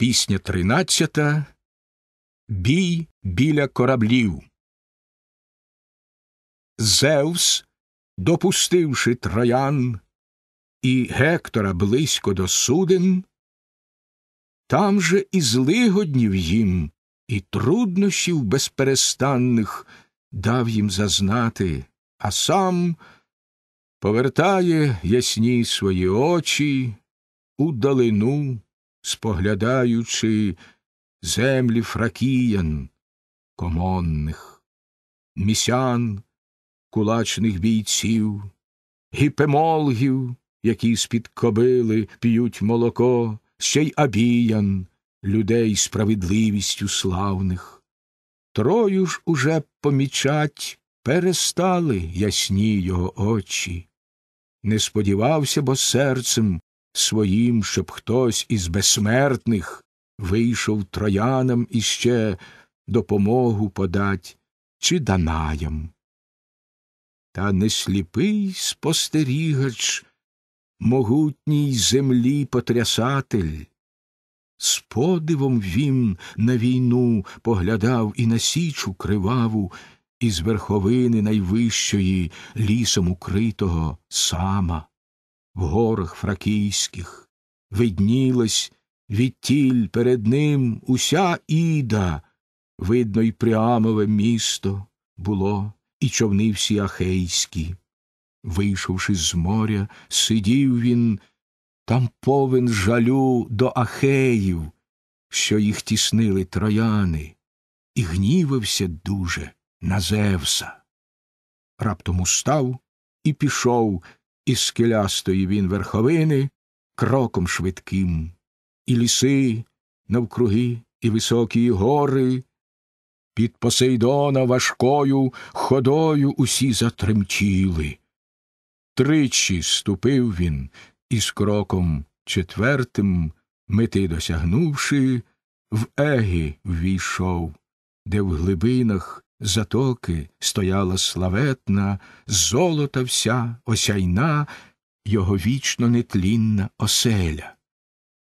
Пісня тринадцята Бій біля кораблів. Зевс, допустивши троян і Гектора близько до суден, там же і злигоднів їм, і труднощів безперестанних дав їм зазнати, а сам повертає ясні свої очі у далину споглядаючи землі фракіян комонних, місян, кулачних бійців, гіпемолгів, які з-під кобили п'ють молоко, ще й абіян, людей справедливістю славних. Трою ж уже помічать перестали ясні його очі. Не сподівався бо серцем своїм, щоб хтось із безсмертних вийшов троянам іще допомогу подать чи данаям. Та не сліпий спостерігач, могутній землі потрясатель. З подивом він на війну поглядав і на січу криваву, із верховини найвищої лісом укритого сама в горах фракійських, виднілась відтіль перед ним уся іда, видно, й прямове місто було, і човни всі ахейські. Вийшовши з моря, сидів він там повен жалю до ахеїв, що їх тіснили трояни, і гнівився дуже на Зевса. Раптом устав і пішов із скелястої він верховини кроком швидким, і ліси навкруги, і високі гори. Під Посейдона важкою ходою усі затремтіли. Тричі ступив він, із кроком четвертим, мети досягнувши, в Егі ввійшов, де в глибинах затоки стояла славетна, золота вся осяйна, його вічно нетлінна оселя.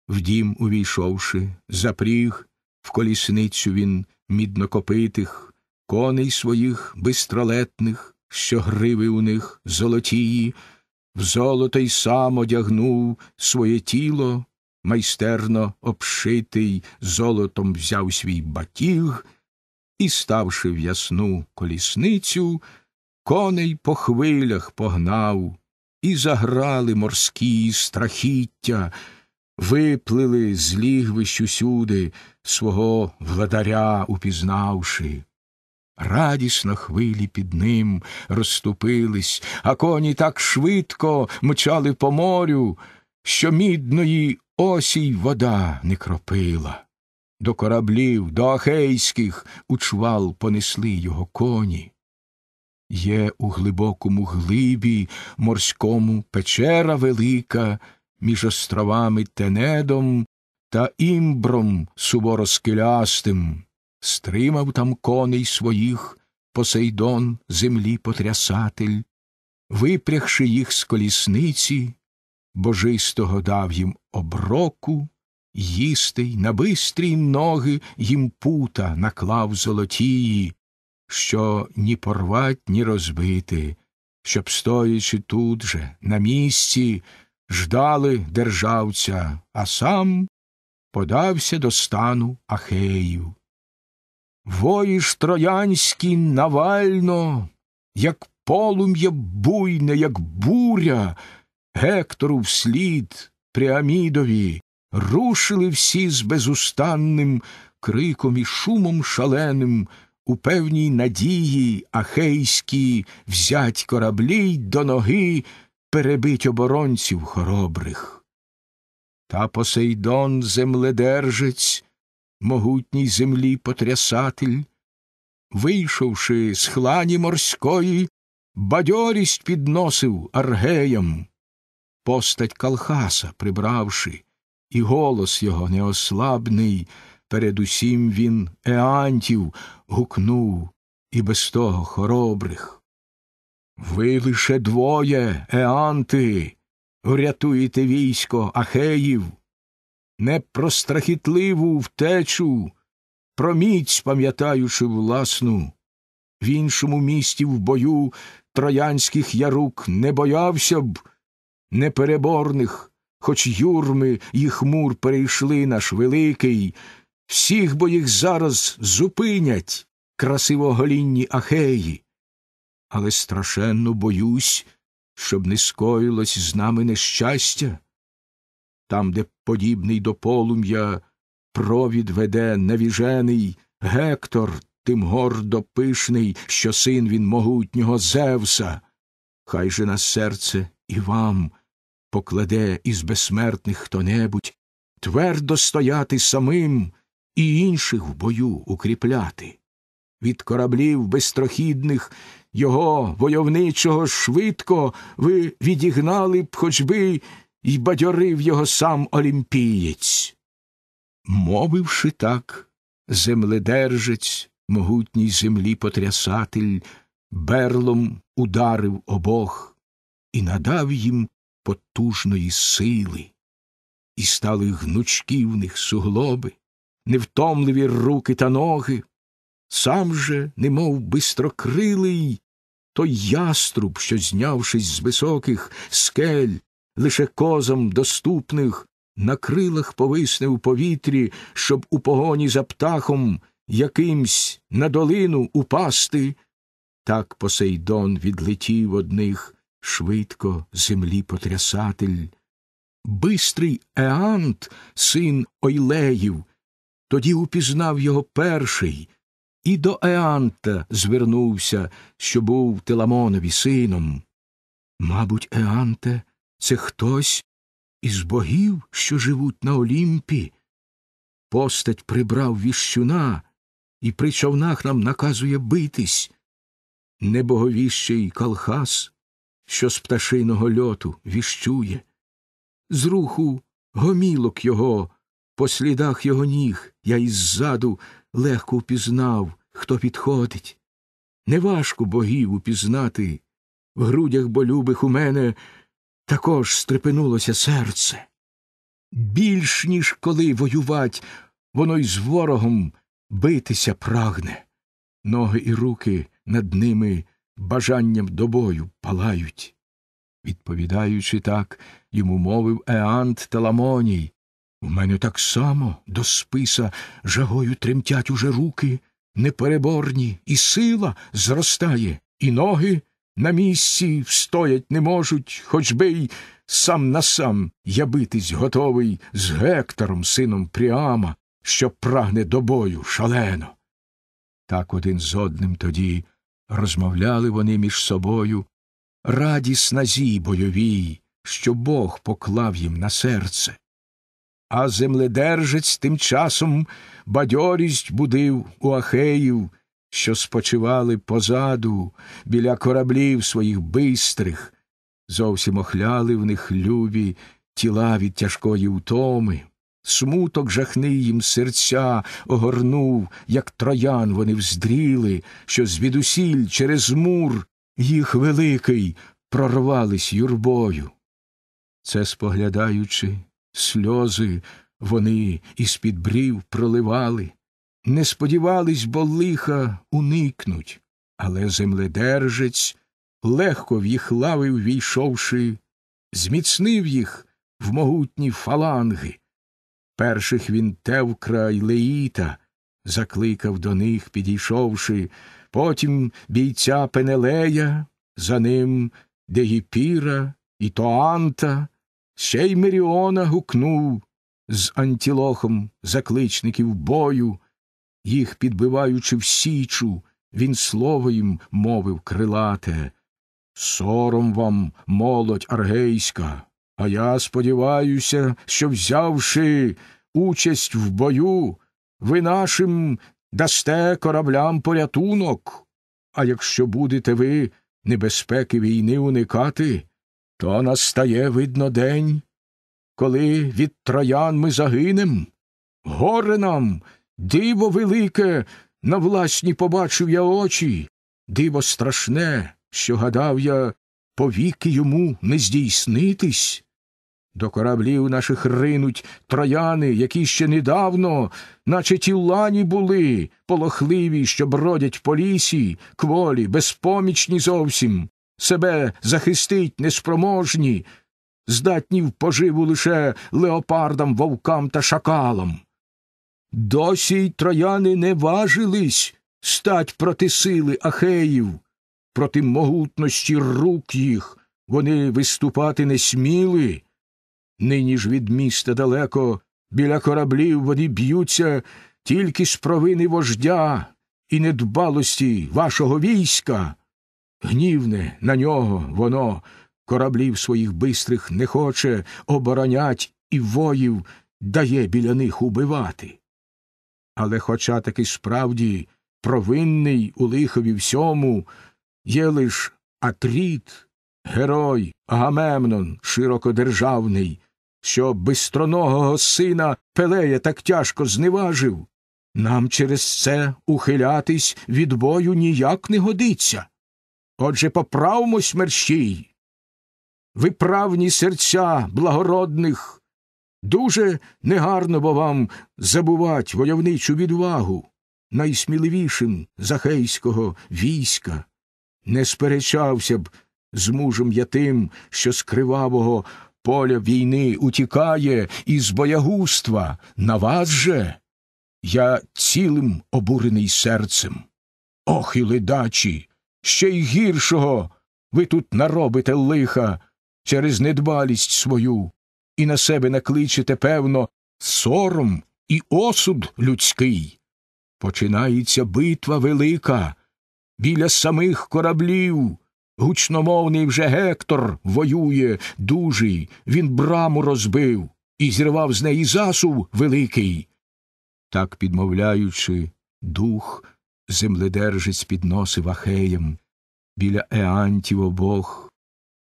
В дім увійшовши, запріг в колісницю він міднокопитих, коней своїх бистролетних, що гриви у них золотії, в золото й сам одягнув своє тіло, майстерно обшитий, золотом взяв свій батіг і, ставши в ясну колісницю, коней по хвилях погнав, і заграли морські страхіття, виплили з лігвищ усюди свого владаря упізнавши. Радісно хвилі під ним розступились, а коні так швидко мчали по морю, що мідної осій вода не кропила до кораблів, до ахейських, у чвал понесли його коні. Є у глибокому глибі, морському печера велика, між островами Тенедом та імбром суворо скелястим, стримав там коней своїх Посейдон землі потрясатель, випрягши їх з колісниці, божистого дав їм оброку їстий на бистрій ноги їм пута наклав золотії, що ні порвать, ні розбити, щоб, стоячи тут же, на місці, ждали державця, а сам подався до стану Ахеїв. Воїш троянські навально, як полум'я буйне, як буря, Гектору вслід Пріамідові, рушили всі з безустанним криком і шумом шаленим, у певній надії ахейські взять кораблі й до ноги перебить оборонців хоробрих. Та Посейдон земледержець, могутній землі потрясатель, вийшовши з хлані морської, бадьорість підносив аргеям, постать Калхаса прибравши, і голос його неослабний, усім він Еантів гукнув і без того хоробрих. Ви лише двоє, Еанти, врятуєте військо Ахеїв, не про страхітливу втечу, про міць, пам'ятаючи власну. В іншому місті в бою троянських ярук не боявся б непереборних хоч юрми їх мур перейшли наш великий, всіх бо їх зараз зупинять красивоголінні ахеї. Але страшенно боюсь, щоб не скоїлось з нами нещастя. Там, де подібний до полум'я, провід веде навіжений Гектор, тим гордо пишний, що син він могутнього Зевса. Хай же на серце і вам покладе із безсмертних хто небудь, твердо стояти самим і інших в бою укріпляти. Від кораблів безстрохідних його войовничого швидко ви відігнали б хоч би й бадьорив його сам олімпієць. Мовивши так, земледержець, могутній землі потрясатель, берлом ударив обох і надав їм потужної сили, і стали гнучкі в них суглоби, невтомливі руки та ноги. Сам же, немов бистрокрилий, той яструб, що, знявшись з високих скель, лише козам доступних, на крилах повисне в повітрі, щоб у погоні за птахом якимсь на долину упасти. Так Посейдон відлетів одних швидко землі потрясатель. Бистрий Еант, син Ойлеїв, тоді упізнав його перший і до Еанта звернувся, що був Теламонові сином. Мабуть, Еанте, це хтось із богів, що живуть на Олімпі. Постать прибрав віщуна і при човнах нам наказує битись. Небоговіщий Калхас що з пташиного льоту віщує, з руху гомілок його, по слідах його ніг я іззаду легко впізнав, хто підходить. Неважко богів упізнати, в грудях болюбих у мене також стрепенулося серце. Більш ніж коли воювать, воно й з ворогом битися прагне. Ноги і руки над ними бажанням до бою палають. Відповідаючи так, йому мовив Еант Таламоній. У мене так само до списа жагою тремтять уже руки, непереборні, і сила зростає, і ноги на місці встоять не можуть, хоч би й сам на сам я битись готовий з Гектором, сином Пріама, що прагне до бою шалено. Так один з одним тоді Розмовляли вони між собою, раді сназі бойовій, що Бог поклав їм на серце. А земледержець тим часом бадьорість будив у Ахеїв, що спочивали позаду біля кораблів своїх бистрих, зовсім охляли в них любі тіла від тяжкої утоми. Смуток жахний їм серця огорнув, як троян вони вздріли, що звідусіль через мур їх великий прорвались юрбою. Це споглядаючи, сльози вони із під брів проливали, не сподівались, бо лиха уникнуть, але земледержець, легко в їх лави ввійшовши, зміцнив їх в могутні фаланги перших він Тевкра й Леїта закликав до них, підійшовши, потім бійця Пенелея, за ним Дегіпіра і Тоанта, ще й миріона гукнув з антілохом закличників бою, їх підбиваючи в січу, він слово їм мовив крилате. Сором вам, молодь аргейська, а я сподіваюся, що, взявши участь в бою, ви нашим дасте кораблям порятунок. А якщо будете ви небезпеки війни уникати, то настає, видно, день, коли від троян ми загинем. Горе нам, диво велике, на власні побачив я очі, диво страшне, що гадав я, повіки йому не здійснитись. До кораблів наших ринуть трояни, які ще недавно, наче тілані, були, полохливі, що бродять по лісі, кволі, безпомічні зовсім, себе захистить неспроможні, здатні в поживу лише леопардам, вовкам та шакалам. Досі й трояни не важились стать проти сили ахеїв, проти могутності рук їх вони виступати не сміли нині ж від міста далеко, біля кораблів вони б'ються тільки з провини вождя і недбалості вашого війська. Гнівне на нього воно кораблів своїх бистрих не хоче оборонять і воїв дає біля них убивати. Але, хоча таки справді провинний у лихові всьому, є лиш Атріт, герой Агамемнон широкодержавний, що бистроногого сина Пелея так тяжко зневажив. Нам через це ухилятись від бою ніяк не годиться. Отже, поправмось мерщій. Виправні серця благородних. Дуже негарно бо вам забувати войовничу відвагу найсміливішим захейського війська. Не сперечався б з мужем я тим, що з кривавого поля війни утікає із боягуства, на вас же я цілим обурений серцем. Ох і ледачі! Ще й гіршого ви тут наробите лиха через недбалість свою, і на себе накличете, певно, сором і осуд людський. Починається битва велика біля самих кораблів. Гучномовний вже Гектор воює, дужий, він браму розбив і зірвав з неї засув великий. Так, підмовляючи, дух земледержець підносив ахеєм біля Еантів обох.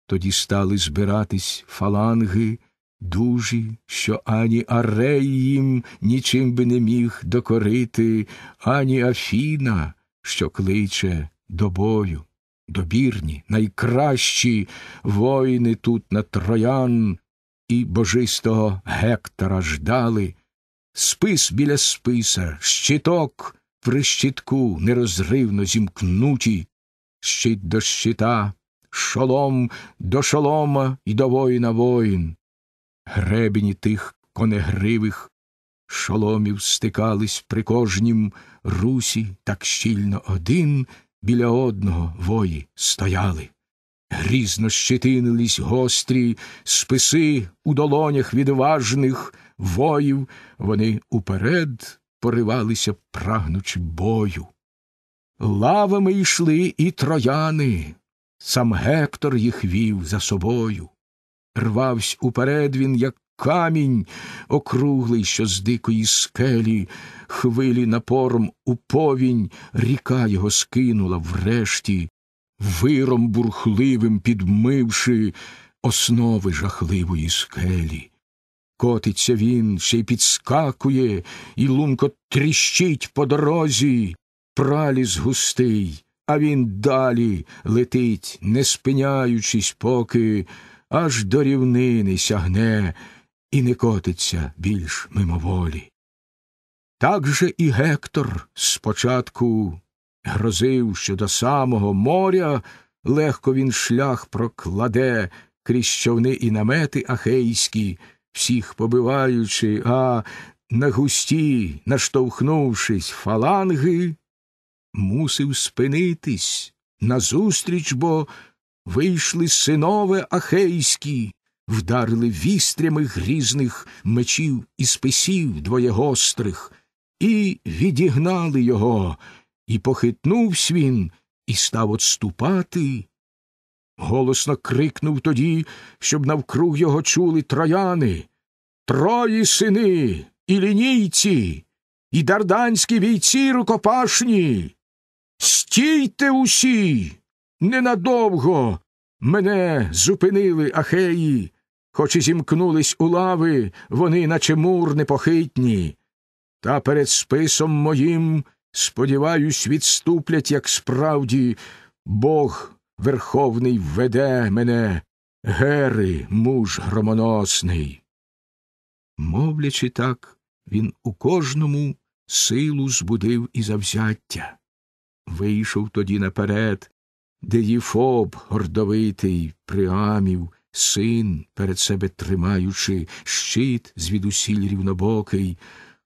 Тоді стали збиратись фаланги, дужі, що ані арей їм нічим би не міг докорити, ані Афіна, що кличе до бою добірні, найкращі воїни тут на троян і божистого Гектора ждали, спис біля списа, щиток при щитку нерозривно зімкнуті, щит до щита, шолом до шолома і до воїна воїн. Гребені тих конегривих шоломів стикались при кожнім русі так щільно один біля одного вої стояли. Грізно щетинились гострі списи у долонях відважних воїв, вони уперед поривалися, прагнучи бою. Лавами йшли і трояни, сам Гектор їх вів за собою. Рвавсь уперед він, як камінь округлий, що з дикої скелі, хвилі напором у повінь, ріка його скинула врешті, виром бурхливим підмивши основи жахливої скелі. Котиться він, ще й підскакує, і лунко тріщить по дорозі, праліз густий, а він далі летить, не спиняючись, поки аж до рівнини сягне і не котиться більш мимоволі. Так же і Гектор спочатку грозив, що до самого моря легко він шлях прокладе крізь човни і намети ахейські, всіх побиваючи, а на густі, наштовхнувшись фаланги, мусив спинитись назустріч, бо вийшли синове ахейські, вдарили вістрями грізних мечів і списів двоєгострих, і відігнали його, і похитнувсь він, і став отступати. Голосно крикнув тоді, щоб навкруг його чули трояни. Трої сини, і лінійці, і дарданські війці рукопашні. Стійте усі ненадовго, Мене зупинили ахеї, хоч і зімкнулись у лави, вони, наче мур непохитні, та перед списом моїм, сподіваюсь, відступлять, як справді, Бог верховний веде мене, гери, муж громоносний. Мовлячи так, він у кожному силу збудив і завзяття. Вийшов тоді наперед, Деїфоб гордовитий, Приамів, син, перед себе тримаючи, щит звідусіль рівнобокий,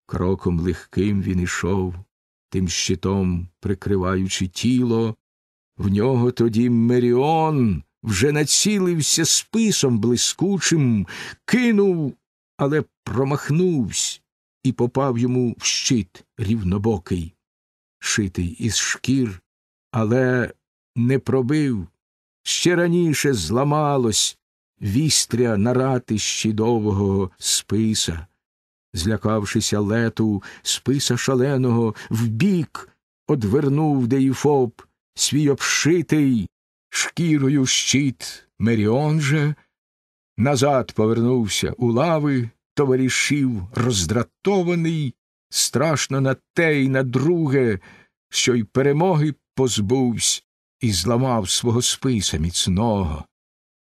кроком легким він ішов, тим щитом прикриваючи тіло. В нього тоді Меріон вже націлився списом блискучим, кинув, але промахнувся і попав йому в щит рівнобокий, шитий із шкір, але не пробив, ще раніше зламалось вістря на ратищі довгого списа. Злякавшися лету, списа шаленого, вбік одвернув Деїфоб свій обшитий шкірою щит Меріон же, назад повернувся у лави, товаришів роздратований, страшно на те й на друге, що й перемоги позбувсь, і зламав свого списа міцного.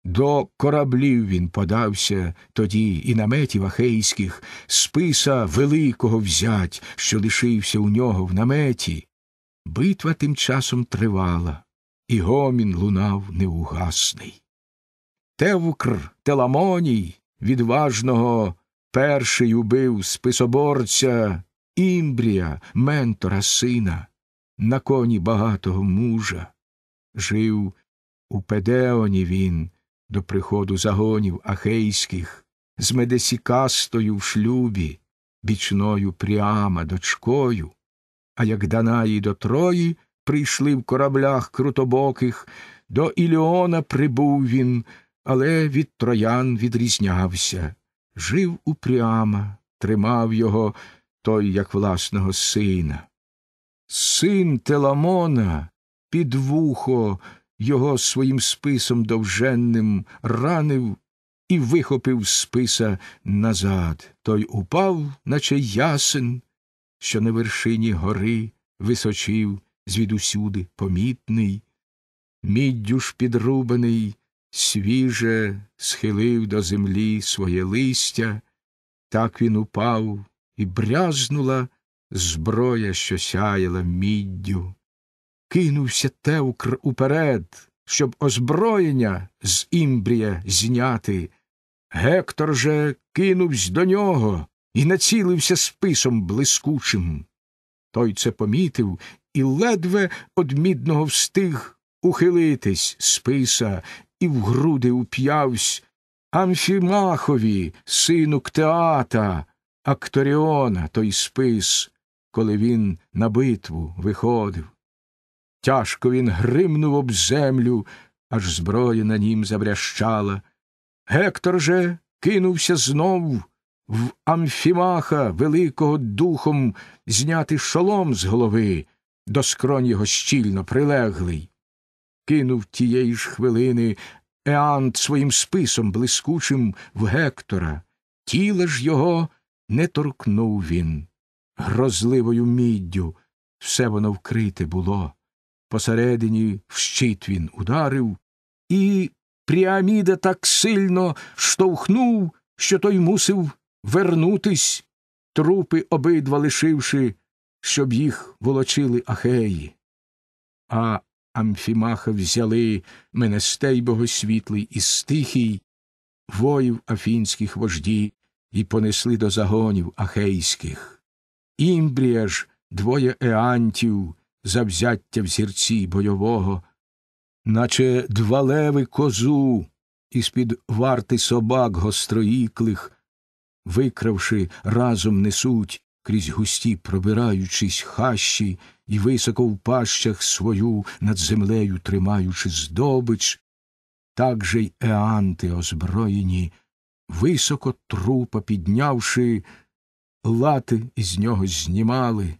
До кораблів він подався тоді і наметів ахейських, списа великого взять, що лишився у нього в наметі. Битва тим часом тривала, і гомін лунав неугасний. Тевкр Теламоній, відважного, перший убив списоборця Імбрія, ментора сина, на коні багатого мужа. Жив у Педеоні він до приходу загонів ахейських, з Медесікастою в шлюбі, бічною Пріама дочкою, а як Данаї до Трої прийшли в кораблях крутобоких, до Іліона прибув він, але від троян відрізнявся. Жив у Пріама, тримав його той, як власного сина. Син Теламона під вухо його своїм списом довженним ранив і вихопив списа назад. Той упав, наче ясен, що на вершині гори височив звідусюди помітний, міддю ж підрубаний, свіже схилив до землі своє листя, так він упав і брязнула зброя, що сяяла міддю кинувся Тевкр уперед, щоб озброєння з імбрія зняти. Гектор же кинувсь до нього і націлився списом блискучим. Той це помітив і ледве од мідного встиг ухилитись списа і в груди уп'явсь Амфімахові, сину Ктеата, Акторіона той спис, коли він на битву виходив. Тяжко він гримнув об землю, аж зброя на нім забрящала. Гектор же кинувся знов в амфімаха, великого духом зняти шолом з голови, до скронь його щільно прилеглий. Кинув тієї ж хвилини Еант своїм списом блискучим в Гектора. Тіла ж його не торкнув він. Грозливою міддю все воно вкрите було. Посередині в щит він ударив, і Пріаміда так сильно штовхнув, що той мусив вернутись, трупи обидва лишивши, щоб їх волочили ахеї. А Амфімаха взяли Менестей богосвітлий і стихій, воїв афінських вожді, і понесли до загонів ахейських. Імбрія ж двоє еантів завзяття в зірці бойового, наче два леви козу із під варти собак гостроїклих, викравши, разом несуть крізь густі, пробираючись хащі і високо в пащах свою над землею тримаючи здобич, так же й еанти озброєні, високо трупа піднявши, лати із нього знімали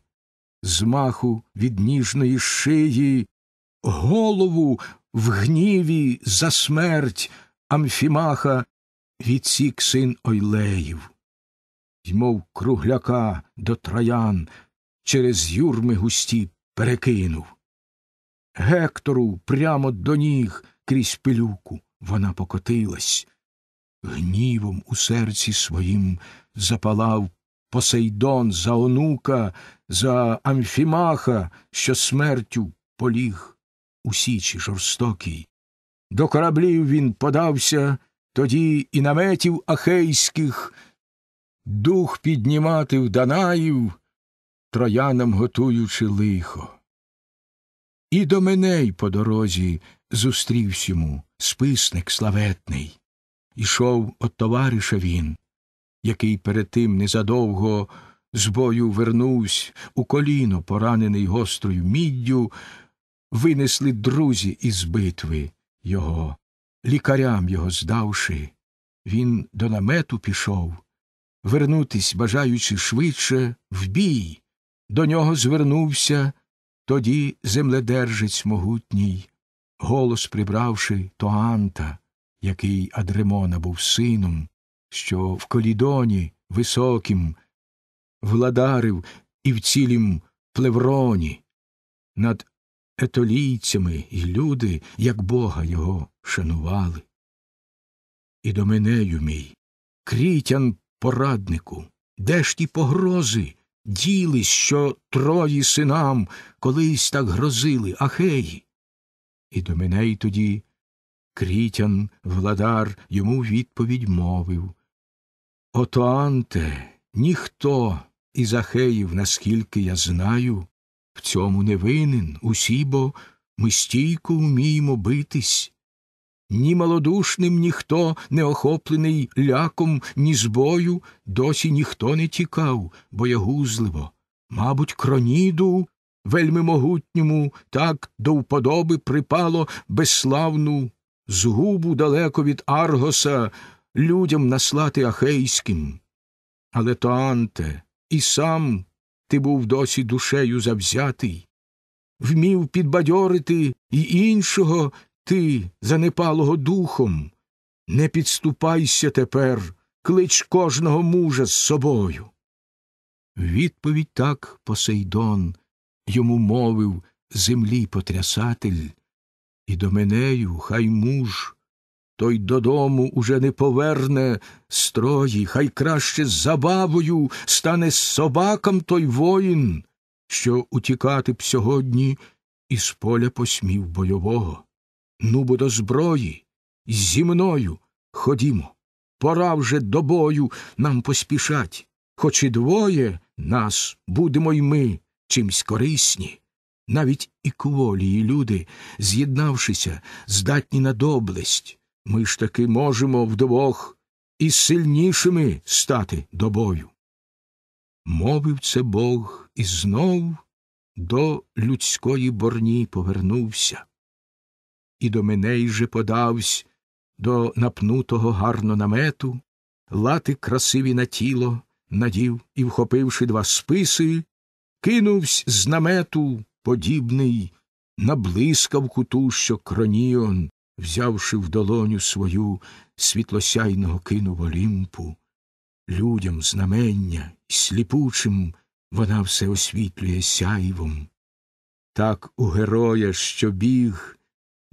змаху від ніжної шиї, голову в гніві за смерть Амфімаха відсік син Ойлеїв. мов кругляка до троян через юрми густі перекинув. Гектору прямо до ніг крізь пилюку вона покотилась. Гнівом у серці своїм запалав Посейдон, за онука, за Амфімаха, що смертю поліг у січі жорстокій. До кораблів він подався, тоді і наметів ахейських, дух піднімати в Данаїв, троянам готуючи лихо. І до меней по дорозі зустрівсь йому списник славетний. Ішов от товариша він який перед тим незадовго з бою вернувсь у коліно, поранений гострою міддю, винесли друзі із битви його, лікарям його здавши. Він до намету пішов. Вернутись, бажаючи швидше, в бій. До нього звернувся тоді земледержець могутній, голос прибравши Тоанта, який Адремона був сином, що в колідоні високім владарив і в цілім плевроні, над етолійцями і люди, як бога його шанували. І до менею мій, крітян пораднику, де ж ті погрози ділись, що трої синам колись так грозили ахеї? І до мене й тоді крітян, владар йому відповідь мовив Ото ніхто із Ахеїв, наскільки я знаю, в цьому не винен усі, бо ми стійко вміємо битись. Ні малодушним ніхто не охоплений ляком, ні збою, досі ніхто не тікав, боягузливо. Мабуть, кроніду, вельми могутньому, так до вподоби припало безславну згубу далеко від Аргоса людям наслати ахейським. Але то, Анте, і сам ти був досі душею завзятий, вмів підбадьорити і іншого ти, занепалого духом. Не підступайся тепер, клич кожного мужа з собою. Відповідь так Посейдон йому мовив землі потрясатель, і до менею хай муж той додому уже не поверне строї, хай краще забавою стане собакам той воїн, що утікати б сьогодні із поля посмів бойового. Ну бо до зброї, зі мною ходімо. Пора вже до бою нам поспішать, хоч і двоє нас будемо й ми чимсь корисні. Навіть і кволії люди, з'єднавшися, здатні на доблесть ми ж таки можемо вдвох і сильнішими стати до бою. Мовив це Бог і знов до людської борні повернувся. І до мене же подавсь до напнутого гарно намету, лати красиві на тіло надів і, вхопивши два списи, кинувсь з намету, подібний на блискавку ту, що кроніон взявши в долоню свою, світлосяйного кинув Олімпу, людям знамення і сліпучим вона все освітлює сяйвом. Так у героя, що біг,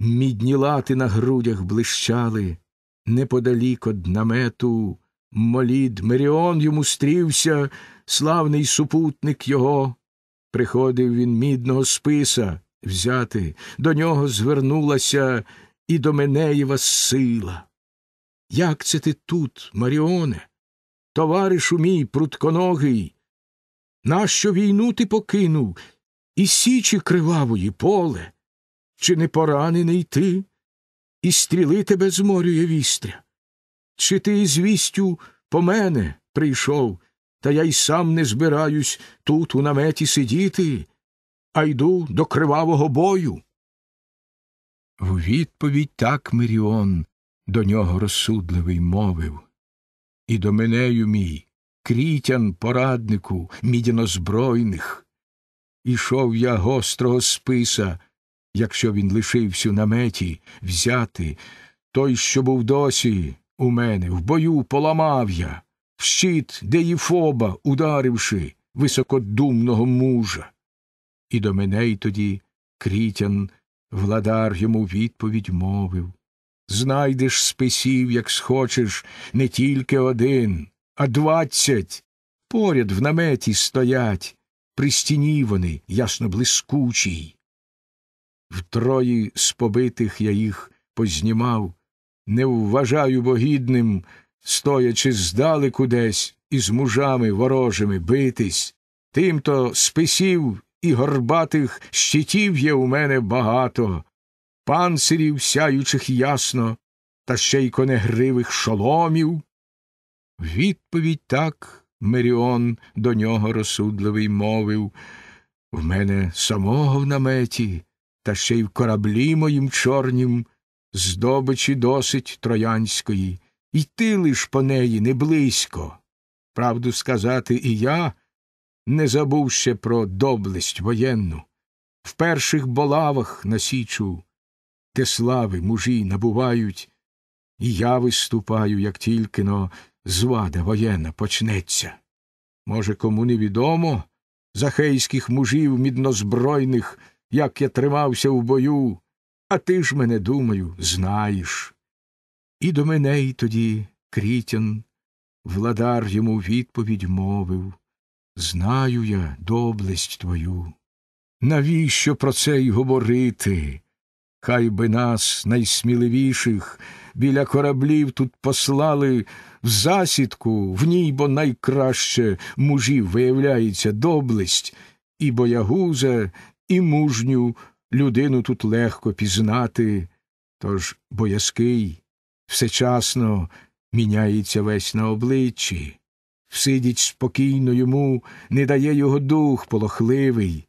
мідні лати на грудях блищали, неподалік од намету молід Меріон йому стрівся, славний супутник його. Приходив він мідного списа взяти, до нього звернулася і до Менеєва сила. Як це ти тут, Маріоне, товаришу мій прутконогий? Нащо війну ти покинув і січі кривавої поле? Чи не поранений ти, і стріли тебе зморює вістря? Чи ти із вістю по мене прийшов, та я й сам не збираюсь тут у наметі сидіти, а йду до кривавого бою? В відповідь так Миріон до нього розсудливий мовив. І до менею мій, крітян пораднику мідянозбройних. Ішов я гострого списа, якщо він лишився на наметі взяти той, що був досі у мене, в бою поламав я, в щит деїфоба, ударивши високодумного мужа. І до мене й тоді крітян Владар йому відповідь мовив Знайдеш списів, як схочеш, не тільки один, а двадцять. Поряд в наметі стоять, при стіні вони ясно блискучій. Втрої з побитих я їх познімав, не вважаю богідним, стоячи здалеку десь із мужами ворожими битись, тимто списів і горбатих щитів є у мене багато, панцирів сяючих ясно, та ще й конегривих шоломів. Відповідь так Меріон до нього розсудливий мовив. В мене самого в наметі, та ще й в кораблі моїм чорнім, здобичі досить троянської, і ти лиш по неї не близько. Правду сказати, і я не забув ще про доблесть воєнну, в перших болавах на січу, де слави мужі набувають, і я виступаю, як тільки но звада воєнна почнеться. Може, кому невідомо захейських мужів міднозбройних, як я тримався в бою, а ти ж мене, думаю, знаєш. І до мене й тоді крітян, владар йому відповідь мовив. Знаю я доблесть твою. Навіщо про це й говорити? Хай би нас, найсміливіших, біля кораблів тут послали в засідку, в ній бо найкраще мужів виявляється доблесть, і боягуза, і мужню людину тут легко пізнати. Тож боязкий всечасно міняється весь на обличчі. Сидіть спокійно йому, не дає його дух полохливий.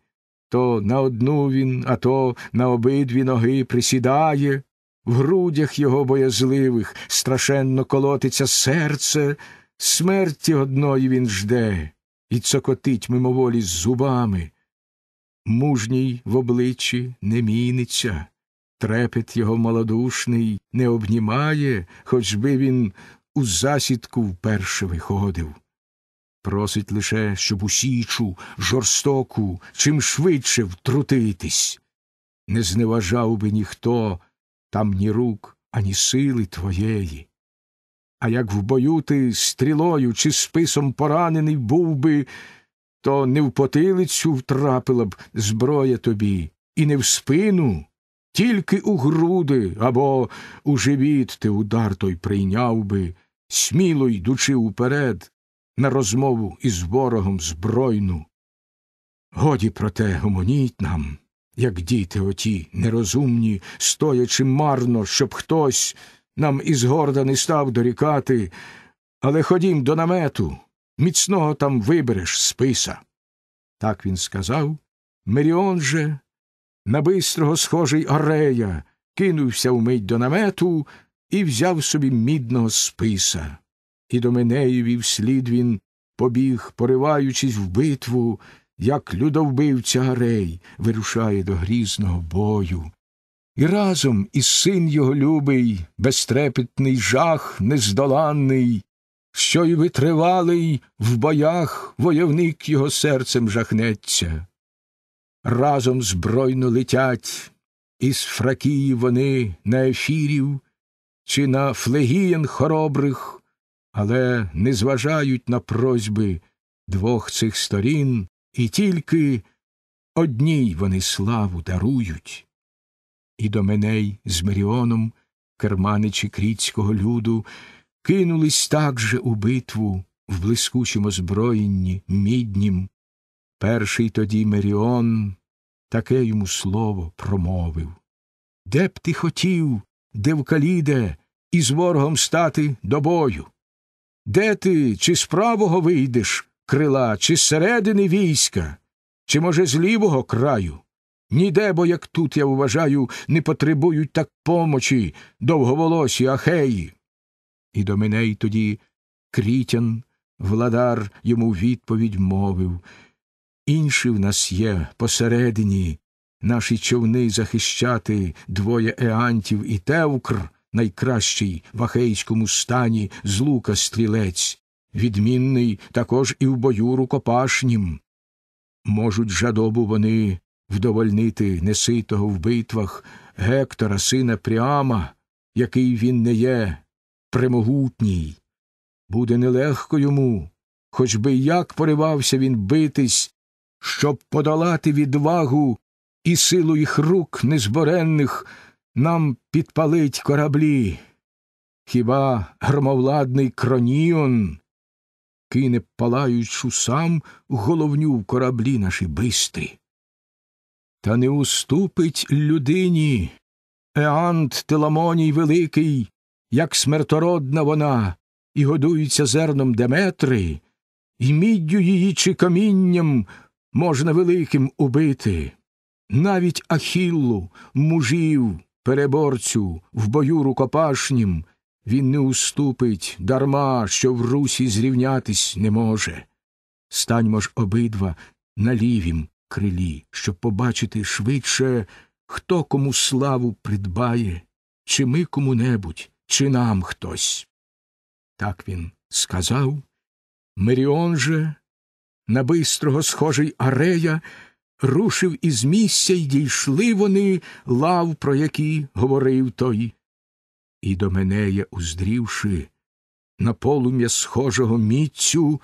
То на одну він, а то на обидві ноги присідає, в грудях його боязливих страшенно колотиться серце, смерті одної він жде і цокотить мимоволі з зубами. Мужній в обличчі не міниться, трепет його малодушний не обнімає, хоч би він у засідку вперше виходив. Просить лише, щоб у січу, жорстоку, чим швидше втрутитись. Не зневажав би ніхто там ні рук, ані сили твоєї. А як в бою ти стрілою чи списом поранений був би, то не в потилицю втрапила б зброя тобі, і не в спину, тільки у груди або у живіт ти удар той прийняв би, сміло йдучи уперед на розмову із ворогом збройну. Годі, проте, гомоніть нам, як діти оті нерозумні, стоячи марно, щоб хтось нам із горда не став дорікати, але ходім до намету, міцного там вибереш списа. Так він сказав. Меріон же, на бистрого схожий Арея, кинувся вмить до намету і взяв собі мідного списа. І до Менеєві вслід він побіг, пориваючись в битву, як людовбивця Гарей вирушає до грізного бою. І разом із син його любий, безтрепетний жах нездоланний, що й витривалий в боях войовник його серцем жахнеться. Разом збройно летять, із Фракії вони на ефірів чи на флегіян хоробрих але не зважають на просьби двох цих сторін, і тільки одній вони славу дарують. І до Меней з Меріоном, керманичі кріцького люду, кинулись так же у битву в блискучому озброєнні міднім. Перший тоді Меріон таке йому слово промовив. Де б ти хотів, Девкаліде, із ворогом стати до бою? Де ти, чи з правого вийдеш крила, чи з середини війська, чи, може, з лівого краю? Ніде, бо, як тут, я вважаю, не потребують так помочі довговолосі ахеї. І до мене й тоді крітян, владар йому відповідь мовив Інші в нас є посередині, наші човни захищати двоє еантів і тевкр, найкращий в ахейському стані з лука стрілець, відмінний також і в бою рукопашнім. Можуть жадобу вони вдовольнити неситого в битвах Гектора, сина Пряма, який він не є, премогутній. Буде нелегко йому, хоч би як поривався він битись, щоб подолати відвагу і силу їх рук незборенних нам підпалить кораблі. Хіба громовладний кроніон кине палаючу сам головню в кораблі наші бистрі? Та не уступить людині Еант Теламоній Великий, як смертородна вона, і годується зерном Деметри, і міддю її чи камінням можна великим убити, навіть ахіллу, мужів, переборцю в бою рукопашнім, він не уступить дарма, що в русі зрівнятись не може. Станьмо ж обидва на лівім крилі, щоб побачити швидше, хто кому славу придбає, чи ми кому небудь, чи нам хтось. Так він сказав. Меріон же, на бистрого схожий Арея, рушив із місця, і дійшли вони лав, про які говорив той. І до Менея, уздрівши, на полум'я схожого міцю,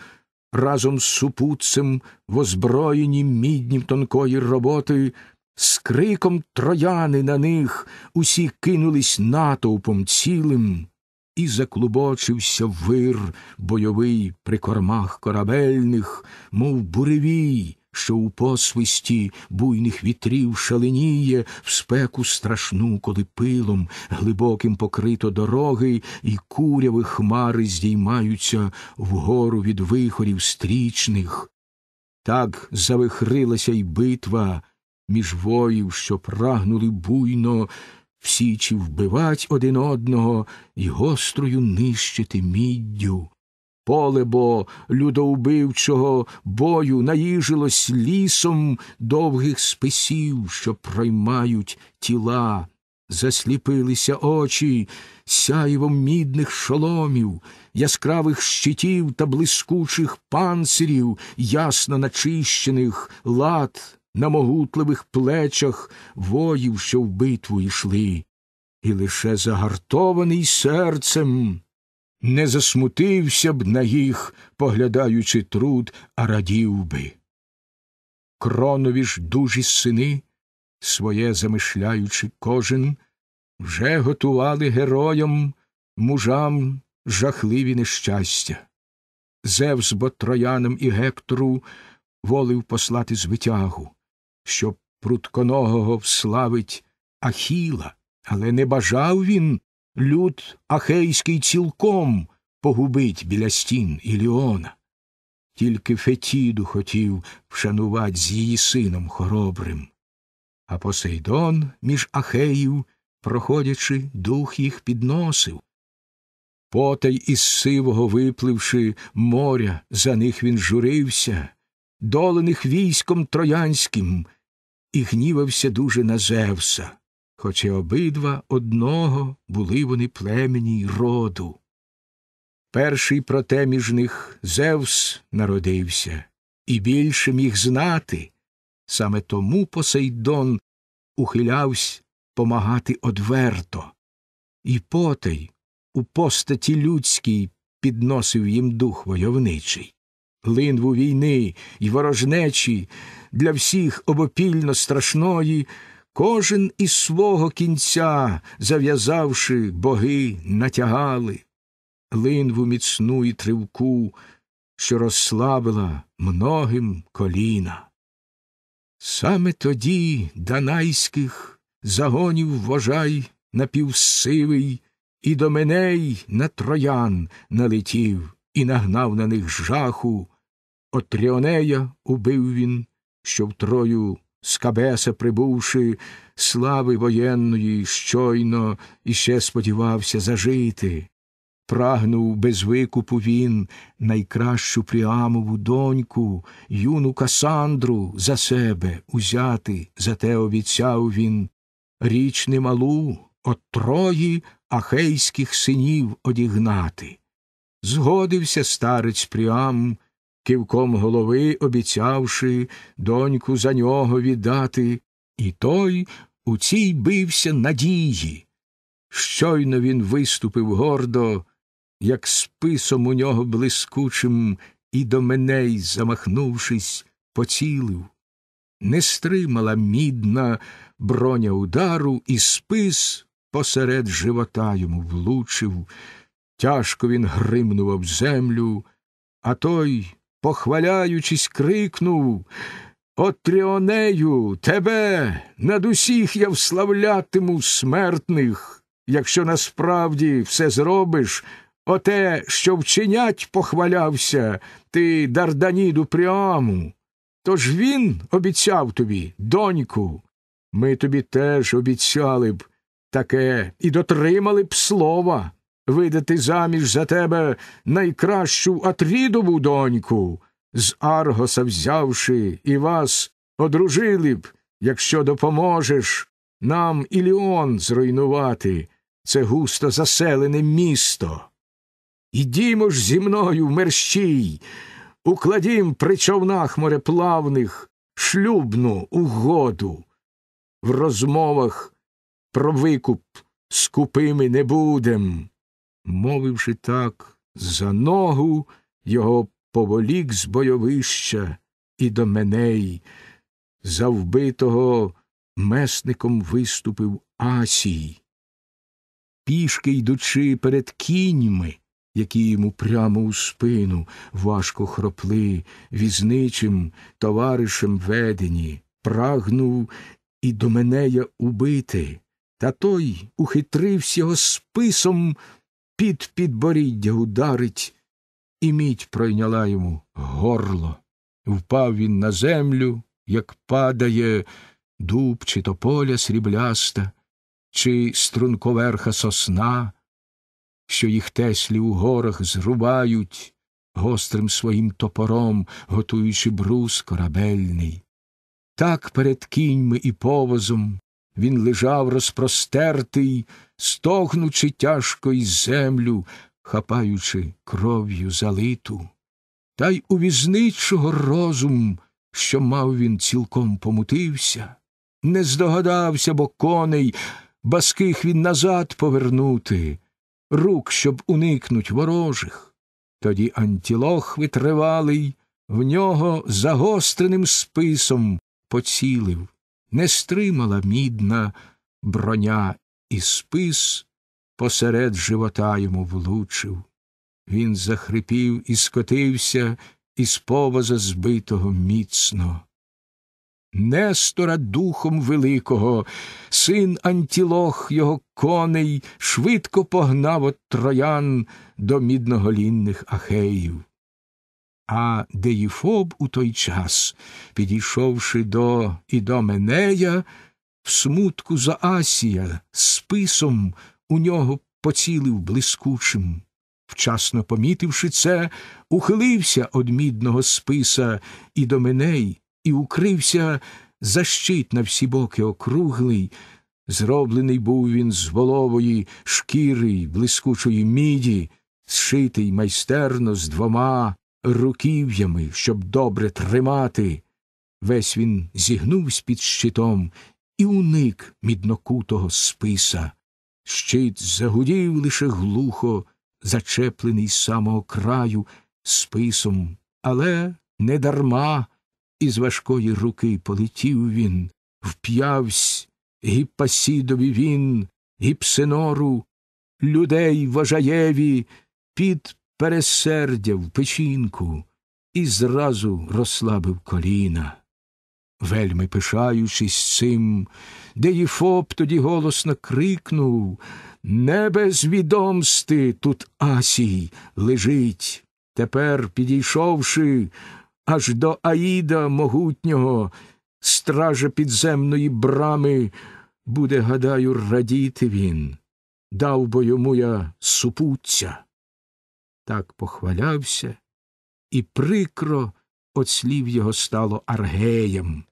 разом з супутцем в озброєні міднім тонкої роботи, з криком трояни на них усі кинулись натовпом цілим, і заклубочився вир бойовий при кормах корабельних, мов буревій, що у посвисті буйних вітрів шаленіє в спеку страшну, коли пилом глибоким покрито дороги, і куряви хмари здіймаються вгору від вихорів стрічних. Так завихрилася й битва між воїв, що прагнули буйно в січі вбивать один одного і гострою нищити міддю. Поле бо людоубивчого бою наїжилось лісом довгих списів, що проймають тіла, засліпилися очі, сяєвом мідних шоломів, яскравих щитів та блискучих панцирів, ясно начищених лад на могутливих плечах воїв, що в битву йшли, і лише загартований серцем не засмутився б на їх, поглядаючи труд, а радів би. Кронові ж дужі сини, своє замишляючи кожен, вже готували героям, мужам жахливі нещастя. Зевс бо троянам і Гектору волив послати звитягу, щоб прутконогого вславить Ахіла, але не бажав він люд ахейський цілком погубить біля стін Іліона. Тільки Фетіду хотів вшанувати з її сином хоробрим. А Посейдон між Ахеїв, проходячи, дух їх підносив. Потай із сивого випливши моря, за них він журився, долених військом троянським, і гнівався дуже на Зевса хоч і обидва одного були вони племені й роду. Перший проте між них Зевс народився, і більше міг знати. Саме тому Посейдон ухилявсь помагати одверто, і потай у постаті людській підносив їм дух войовничий. Линву війни й ворожнечі для всіх обопільно страшної. Кожен із свого кінця, зав'язавши, боги, натягали, линву міцну і тривку, що розслабила многим коліна. Саме тоді данайських загонів вожай напівсивий, і до меней на троян налетів і нагнав на них жаху. Отріонея убив він, що в трою. Скабеса, прибувши слави воєнної, щойно іще сподівався зажити. Прагнув без викупу він найкращу Пріамову доньку, юну Касандру за себе узяти, зате обіцяв він річ немалу от трої ахейських синів одігнати. Згодився старець Пріам кивком голови, обіцявши доньку за нього віддати, і той у цій бився надії. Щойно він виступив гордо, як списом у нього блискучим, і до мене й, замахнувшись, поцілив. Не стримала мідна броня удару, і спис посеред живота йому влучив. Тяжко він гримнув об землю, а той похваляючись, крикнув Отріонею, тебе над усіх я вславлятиму смертних, якщо насправді все зробиш, оте, що вчинять, похвалявся, ти Дарданіду Пріаму. Тож він обіцяв тобі, доньку. Ми тобі теж обіцяли б таке і дотримали б слова видати заміж за тебе найкращу Атрідову доньку, з Аргоса взявши, і вас одружили б, якщо допоможеш нам Іліон зруйнувати, це густо заселене місто. Ідімо ж зі мною, мерщій, укладім при човнах мореплавних шлюбну угоду. В розмовах про викуп скупими не будем мовивши так, за ногу його поволік з бойовища і до меней, за вбитого месником виступив Асій. Пішки йдучи перед кіньми, які йому прямо у спину важко хропли, візничим товаришем ведені, прагнув і до Менея убити, та той ухитрився його списом під підборіддя ударить, і мідь пройняла йому горло. Впав він на землю, як падає дуб чи тополя срібляста, чи струнковерха сосна, що їх теслі у горах зрубають гострим своїм топором, готуючи брус корабельний. Так перед кіньми і повозом він лежав розпростертий, стогнучи тяжко із землю, хапаючи кров'ю залиту, та й у візничого розум, що мав він цілком помутився, не здогадався, бо коней, баских він назад повернути, рук, щоб уникнуть ворожих. Тоді антілох витривалий, в нього загостреним списом поцілив, не стримала мідна броня і спис посеред живота йому влучив. Він захрипів і скотився із поваза збитого міцно. Нестора духом великого, син Антілох його коней швидко погнав от троян до мідноголінних ахеїв. А Деїфоб у той час, підійшовши до Ідоменея, в смутку за Асія списом у нього поцілив блискучим. Вчасно помітивши це, ухилився од мідного списа і до меней, і укрився за щит на всі боки округлий. Зроблений був він з волової шкіри блискучої міді, зшитий майстерно з двома руків'ями, щоб добре тримати. Весь він зігнувсь під щитом і уник міднокутого списа. Щит загудів лише глухо, зачеплений з самого краю списом, але не дарма із важкої руки полетів він, вп'явсь гіппасідові він, гіпсенору, людей важаєві, під пересердя в печінку і зразу розслабив коліна вельми пишаючись цим, Деїфоб тоді голосно крикнув Не без відомсти тут Асій лежить. Тепер, підійшовши аж до Аїда могутнього, стража підземної брами, буде, гадаю, радіти він. Дав бо йому я супуття. Так похвалявся, і прикро от його стало аргеєм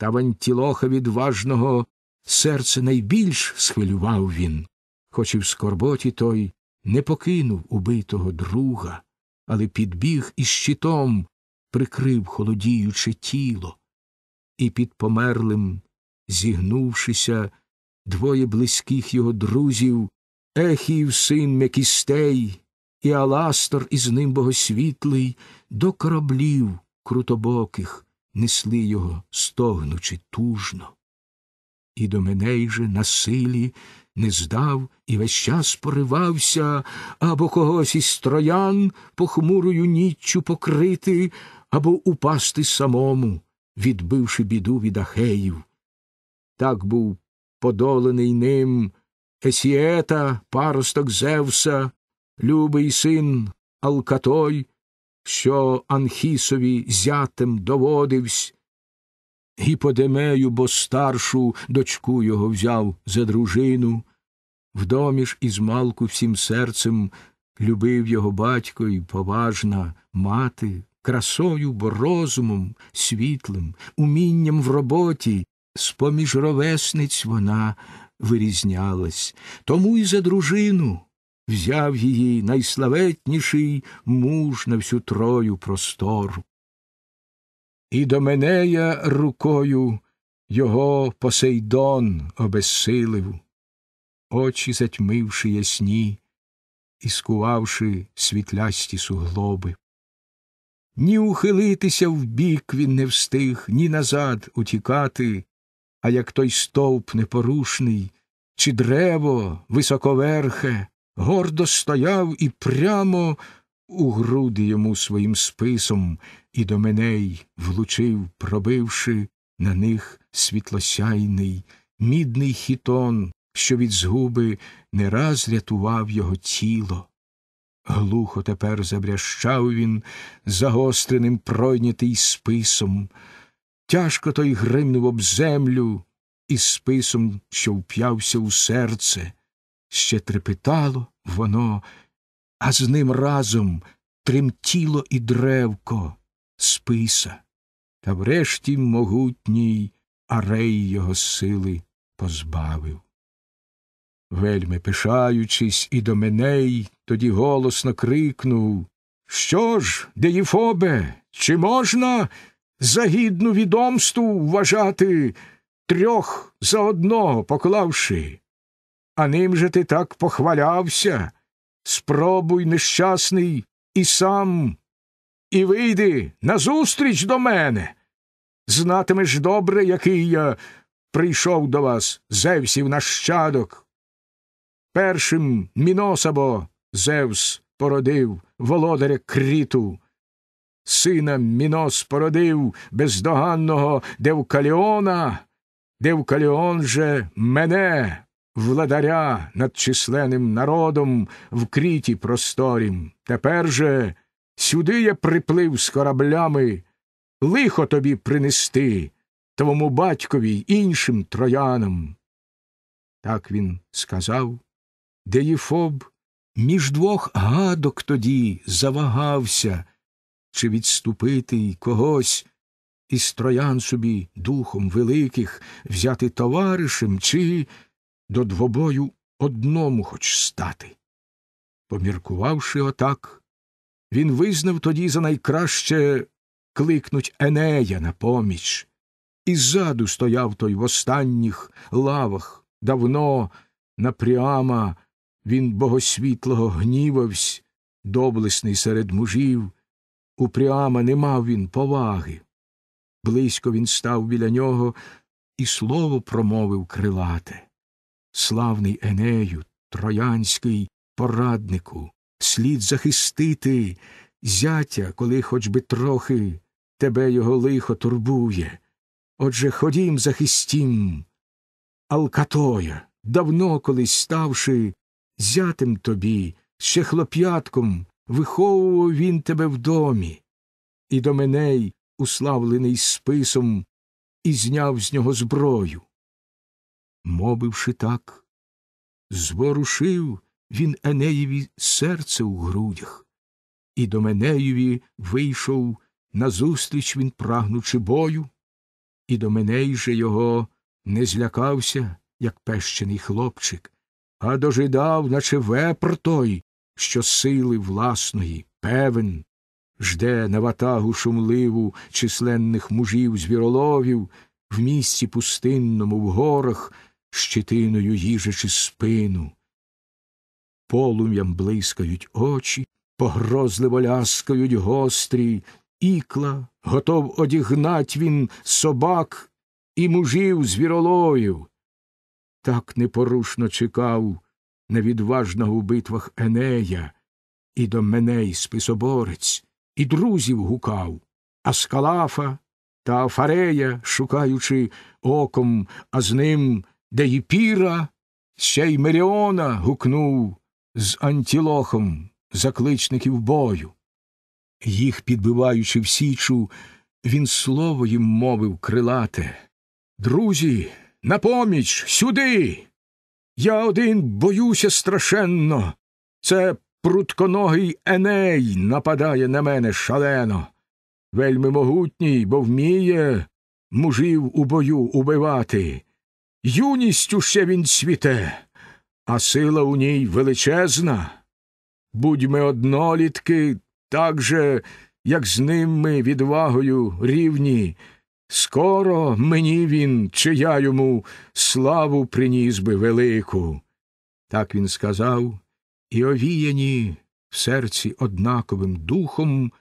та вантілоха відважного серце найбільш схвилював він, хоч і в скорботі той не покинув убитого друга, але підбіг і щитом прикрив холодіюче тіло, і під померлим, зігнувшися, двоє близьких його друзів, Ехів син Мекістей, і Аластор із ним богосвітлий, до кораблів крутобоких несли його, стогнучи тужно. І до меней же на силі не здав і весь час поривався або когось із троян похмурою ніччю покрити, або упасти самому, відбивши біду від ахеїв. Так був подолений ним Есіета, паросток Зевса, любий син Алкатой, що Анхісові зятем доводивсь, і подемею, бо старшу дочку його взяв за дружину. В домі ж із малку всім серцем любив його батько і поважна мати, красою, бо розумом, світлим, умінням в роботі, з-поміж ровесниць вона вирізнялась, тому і за дружину взяв її найславетніший муж на всю трою простору. І до мене я рукою його Посейдон обезсилив, очі затьмивши ясні і скувавши світлясті суглоби. Ні ухилитися вбік він не встиг, ні назад утікати, а як той стовп непорушний, чи древо високоверхе, гордо стояв і прямо у груди йому своїм списом і до меней влучив, пробивши на них світлосяйний, мідний хітон, що від згуби не раз рятував його тіло. Глухо тепер забрящав він загостреним пройнятий списом. Тяжко той гримнув об землю і списом, що вп'явся у серце ще трепетало воно, а з ним разом тремтіло і древко, списа, та врешті могутній арей його сили позбавив. Вельми пишаючись і до меней, тоді голосно крикнув Що ж, Деїфобе, чи можна загідну відомству вважати трьох за одного поклавши? а ним же ти так похвалявся. Спробуй, нещасний, і сам, і вийди назустріч до мене. Знатимеш добре, який я прийшов до вас, Зевсів нащадок. Першим Міносабо Зевс породив володаря кріту. Сина Мінос породив бездоганного Девкаліона, Девкаліон же мене владаря над численним народом в кріті просторім. Тепер же сюди я приплив з кораблями, лихо тобі принести, твому батькові й іншим троянам. Так він сказав, Деїфоб між двох гадок тоді завагався, чи відступити й когось із троян собі духом великих взяти товаришем, чи до двобою одному хоч стати. Поміркувавши отак, він визнав тоді за найкраще кликнуть Енея на поміч, і ззаду стояв той в останніх лавах, давно на напряма він богосвітлого гнівавсь, доблесний серед мужів, упряма не мав він поваги. Близько він став біля нього і слово промовив крилате славний Енею, троянський пораднику, слід захистити зятя, коли хоч би трохи тебе його лихо турбує. Отже, ходім захистім, Алкатоя, давно колись ставши, зятем тобі, ще хлоп'ятком, виховував він тебе в домі, і до мене, уславлений списом, і зняв з нього зброю мовивши так, зворушив він Енеєві серце у грудях, і до Менеєві вийшов назустріч він, прагнучи бою, і до Меней же його не злякався, як пещений хлопчик, а дожидав, наче вепр той, що сили власної, певен, жде на ватагу шумливу численних мужів звіроловів в місті пустинному, в горах, щитиною їжачи спину. Полум'ям блискають очі, погрозливо ляскають гострі ікла, готов одігнать він собак і мужів звіролою. Так непорушно чекав на відважного у битвах Енея, і до Меней списоборець, і друзів гукав, а скалафа та Афарея, шукаючи оком, а з ним Деїпіра, ще й Меріона гукнув з антілохом закличників бою. Їх, підбиваючи в січу, він слово їм мовив крилате. Друзі, на поміч, сюди. Я один боюся страшенно. Це прутконогий Еней нападає на мене шалено. Вельми могутній, бо вміє мужів у бою убивати. Юність ще він цвіте, а сила у ній величезна. Будь ми однолітки, так же, як з ним ми відвагою рівні. Скоро мені він, чи я йому славу приніс би велику. Так він сказав, і овіяні в серці однаковим духом,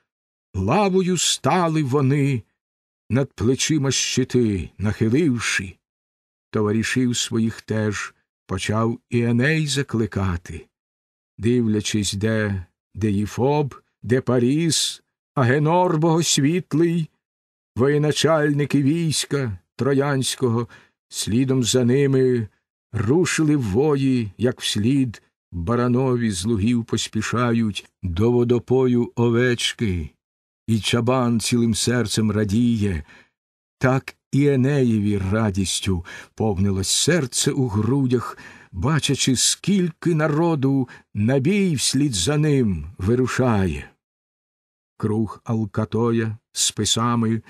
лавою стали вони над плечима щити, нахиливши товаришів своїх теж почав і Еней закликати, дивлячись, де Деїфоб, де Паріс, а Генор Богосвітлий, воєначальники війська Троянського, слідом за ними рушили в вої, як вслід, баранові з лугів поспішають до водопою овечки, і чабан цілим серцем радіє, так і Енеєві радістю повнилось серце у грудях, бачачи, скільки народу набій вслід за ним вирушає. Круг Алкатоя з писами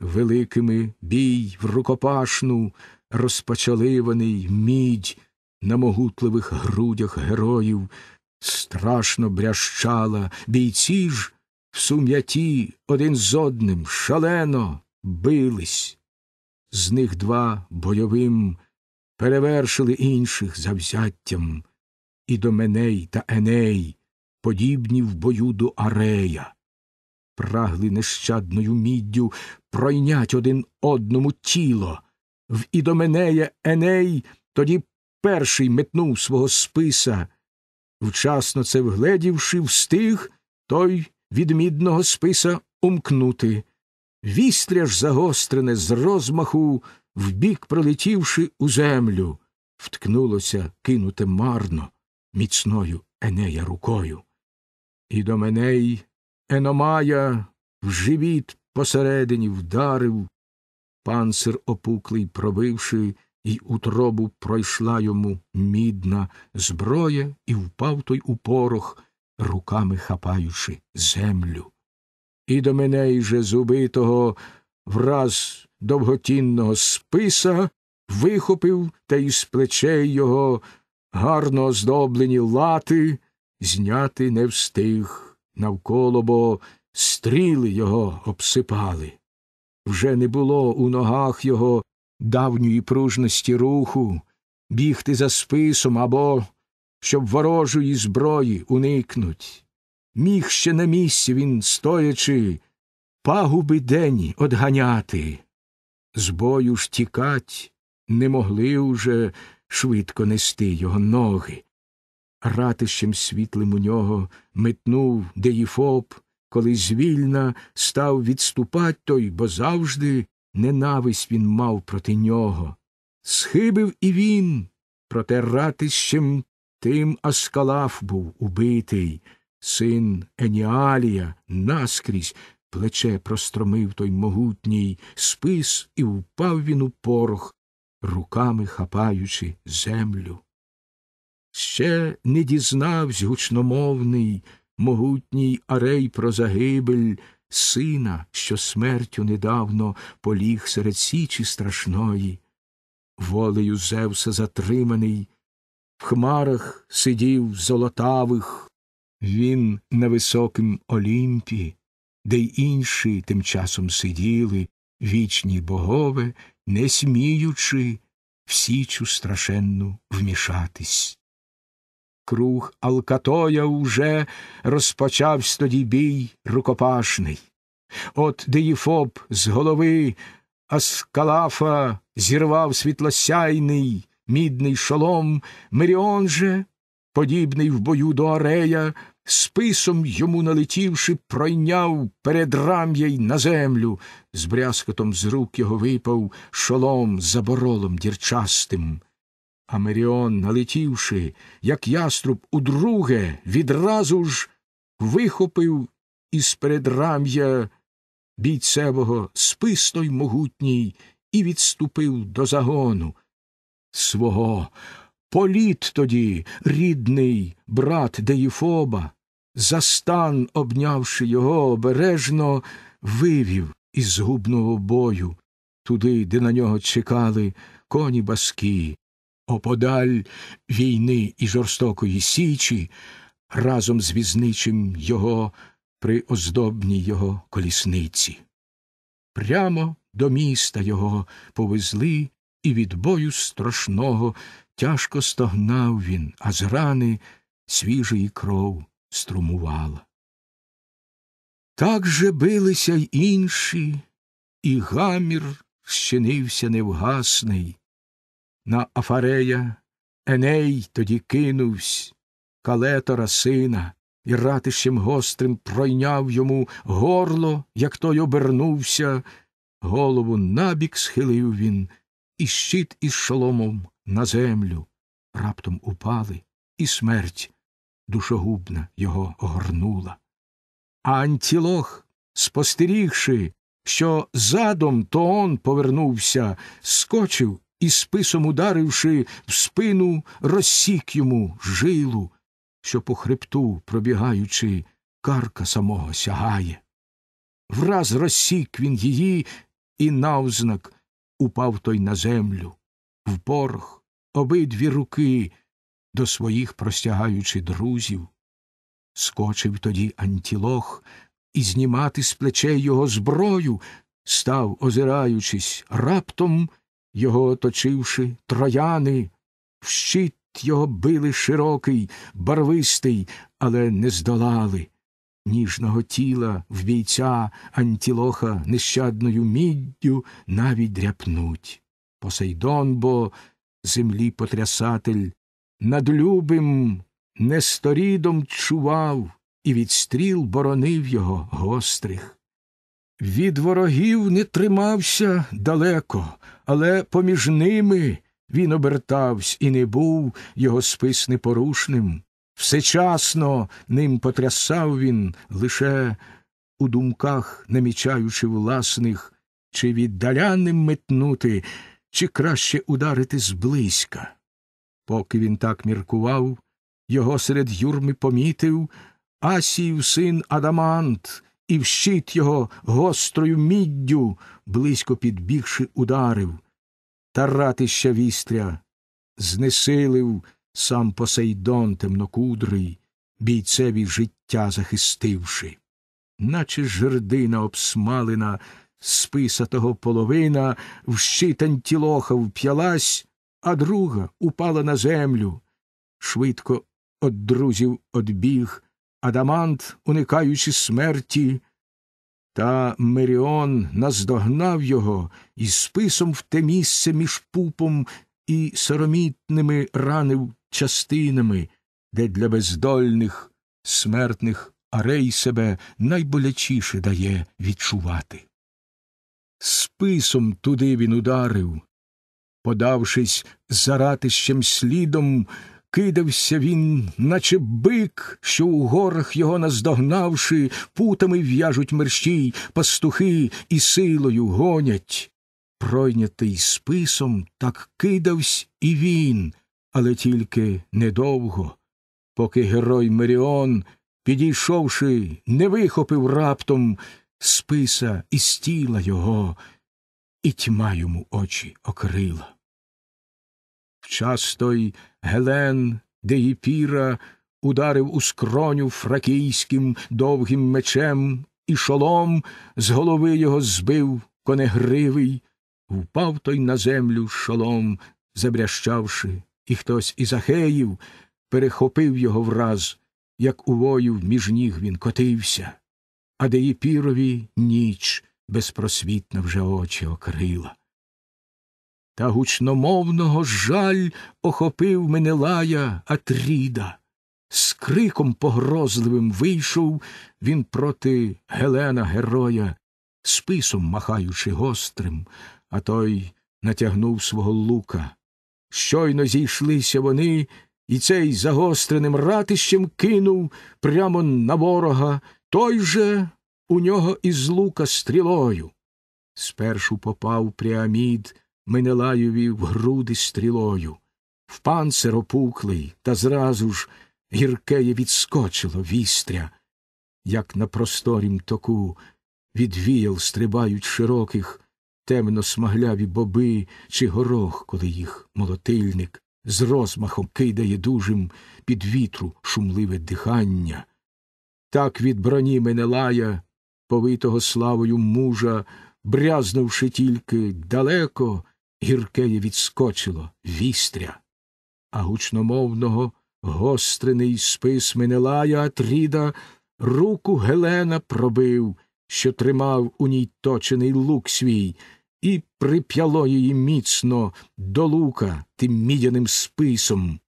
великими бій в рукопашну, розпочаливаний мідь на могутливих грудях героїв, страшно брящала, бійці ж в сум'яті один з одним шалено бились з них два бойовим перевершили інших завзяттям, і до Меней та Еней, подібні в бою до Арея. Прагли нещадною міддю пройнять один одному тіло. В ідоменея Еней тоді перший метнув свого списа. Вчасно це вгледівши, встиг той від мідного списа умкнути вістря ж загострене з розмаху, вбік пролетівши у землю, вткнулося кинуте марно міцною Енея рукою. І до меней Еномая в живіт посередині вдарив, панцир опуклий пробивши, і у тробу пройшла йому мідна зброя, і впав той у порох, руками хапаючи землю і до мене же зубитого враз довготінного списа вихопив та із плечей його гарно оздоблені лати зняти не встиг навколо, бо стріли його обсипали. Вже не було у ногах його давньої пружності руху, бігти за списом або щоб ворожої зброї уникнуть міг ще на місці він, стоячи, пагуби день одганяти. З бою ж тікать не могли уже швидко нести його ноги. Ратищем світлим у нього метнув Деїфоп, коли звільна став відступать той, бо завжди ненависть він мав проти нього. Схибив і він, проте ратищем тим Аскалаф був убитий син Еніалія, наскрізь плече простромив той могутній спис, і впав він у порох, руками хапаючи землю. Ще не дізнавсь гучномовний, могутній арей про загибель сина, що смертю недавно поліг серед січі страшної, волею Зевса затриманий, в хмарах сидів золотавих, він на високим Олімпі, де й інші тим часом сиділи, вічні богове, не сміючи в січу страшенну вмішатись. Круг Алкатоя уже розпочавсь тоді бій рукопашний. От Деїфоб з голови Аскалафа зірвав світлосяйний мідний шолом, Миріон же подібний в бою до Арея, списом йому налетівши, пройняв перед й на землю, з брязкотом з рук його випав шолом за боролом дірчастим. А Меріон, налетівши, як яструб удруге, відразу ж вихопив із передрам'я бійцевого списно й могутній і відступив до загону свого. Політ тоді, рідний брат Деїфоба, за стан, обнявши його обережно, вивів із згубного бою, туди, де на нього чекали коні баски, оподаль війни і жорстокої січі, разом з візничим його при оздобній його колісниці. Прямо до міста його повезли і від бою страшного Тяжко стогнав він, а з рани свіжої кров струмувала. Так же билися й інші, і гамір щинився невгасний. На Афарея Еней тоді кинувсь, калетора сина, і ратищем гострим пройняв йому горло, як той обернувся, голову набік схилив він, і щит із шоломом на землю раптом упали, і смерть душогубна його огорнула. А Антілох, спостерігши, що задом то он повернувся, скочив і списом ударивши в спину, розсік йому жилу, що по хребту, пробігаючи, карка самого сягає. Враз розсік він її, і навзнак упав той на землю в борг обидві руки до своїх простягаючи друзів. Скочив тоді антілох і знімати з плечей його зброю, став, озираючись, раптом, його оточивши, трояни, в щит його били широкий, барвистий, але не здолали. Ніжного тіла в бійця антілоха нещадною міддю навіть дряпнуть. Посейдон бо землі потрясатель, над любим несторідом чував і від стріл боронив його гострих. Від ворогів не тримався далеко, але поміж ними він обертавсь і не був його спис непорушним. Всечасно ним потрясав він, лише у думках намічаючи власних, чи віддаляним метнути чи краще ударити зблизька. Поки він так міркував, його серед юрми помітив Асіїв син Адамант, і в щит його гострою міддю, близько підбігши, ударив. Та ратища вістря знесилив сам Посейдон темнокудрий, бійцеві життя захистивши, наче жердина обсмалена списатого половина вщитань тілоха вп'ялась, а друга упала на землю. Швидко од друзів одбіг, адамант, уникаючи смерті, та Меріон наздогнав його і списом в те місце між пупом і соромітними ранив частинами, де для бездольних, смертних арей себе найболячіше дає відчувати списом туди він ударив. Подавшись за ратищем слідом, кидався він, наче бик, що у горах його наздогнавши, путами в'яжуть мерщій, пастухи і силою гонять. Пройнятий списом, так кидавсь і він, але тільки недовго, поки герой Меріон, підійшовши, не вихопив раптом списа і стіла його, і тьма йому очі окрила. В час той Гелен Деїпіра ударив у скроню фракійським довгим мечем, і шолом з голови його збив конегривий, впав той на землю шолом, забрящавши, і хтось із Ахеїв перехопив його враз, як у вою між ніг він котився а де Деїпірові ніч безпросвітно вже очі окрила. Та гучномовного жаль охопив мене лая Атріда. З криком погрозливим вийшов він проти Гелена героя, списом махаючи гострим, а той натягнув свого лука. Щойно зійшлися вони, і цей загостреним ратищем кинув прямо на ворога той же у нього із лука стрілою. Спершу попав пріамід Менелаєві в груди стрілою, в панцир опуклий, та зразу ж гіркеє відскочило вістря, як на просторім току відвіял стрибають широких, темно смагляві боби чи горох, коли їх молотильник з розмахом кидає дужим під вітру шумливе дихання так від броні мене лая, повитого славою мужа, брязнувши тільки далеко, гіркеє відскочило вістря, а гучномовного гострений спис Менелая Атріда руку Гелена пробив, що тримав у ній точений лук свій, і прип'яло її міцно до лука тим мідяним списом.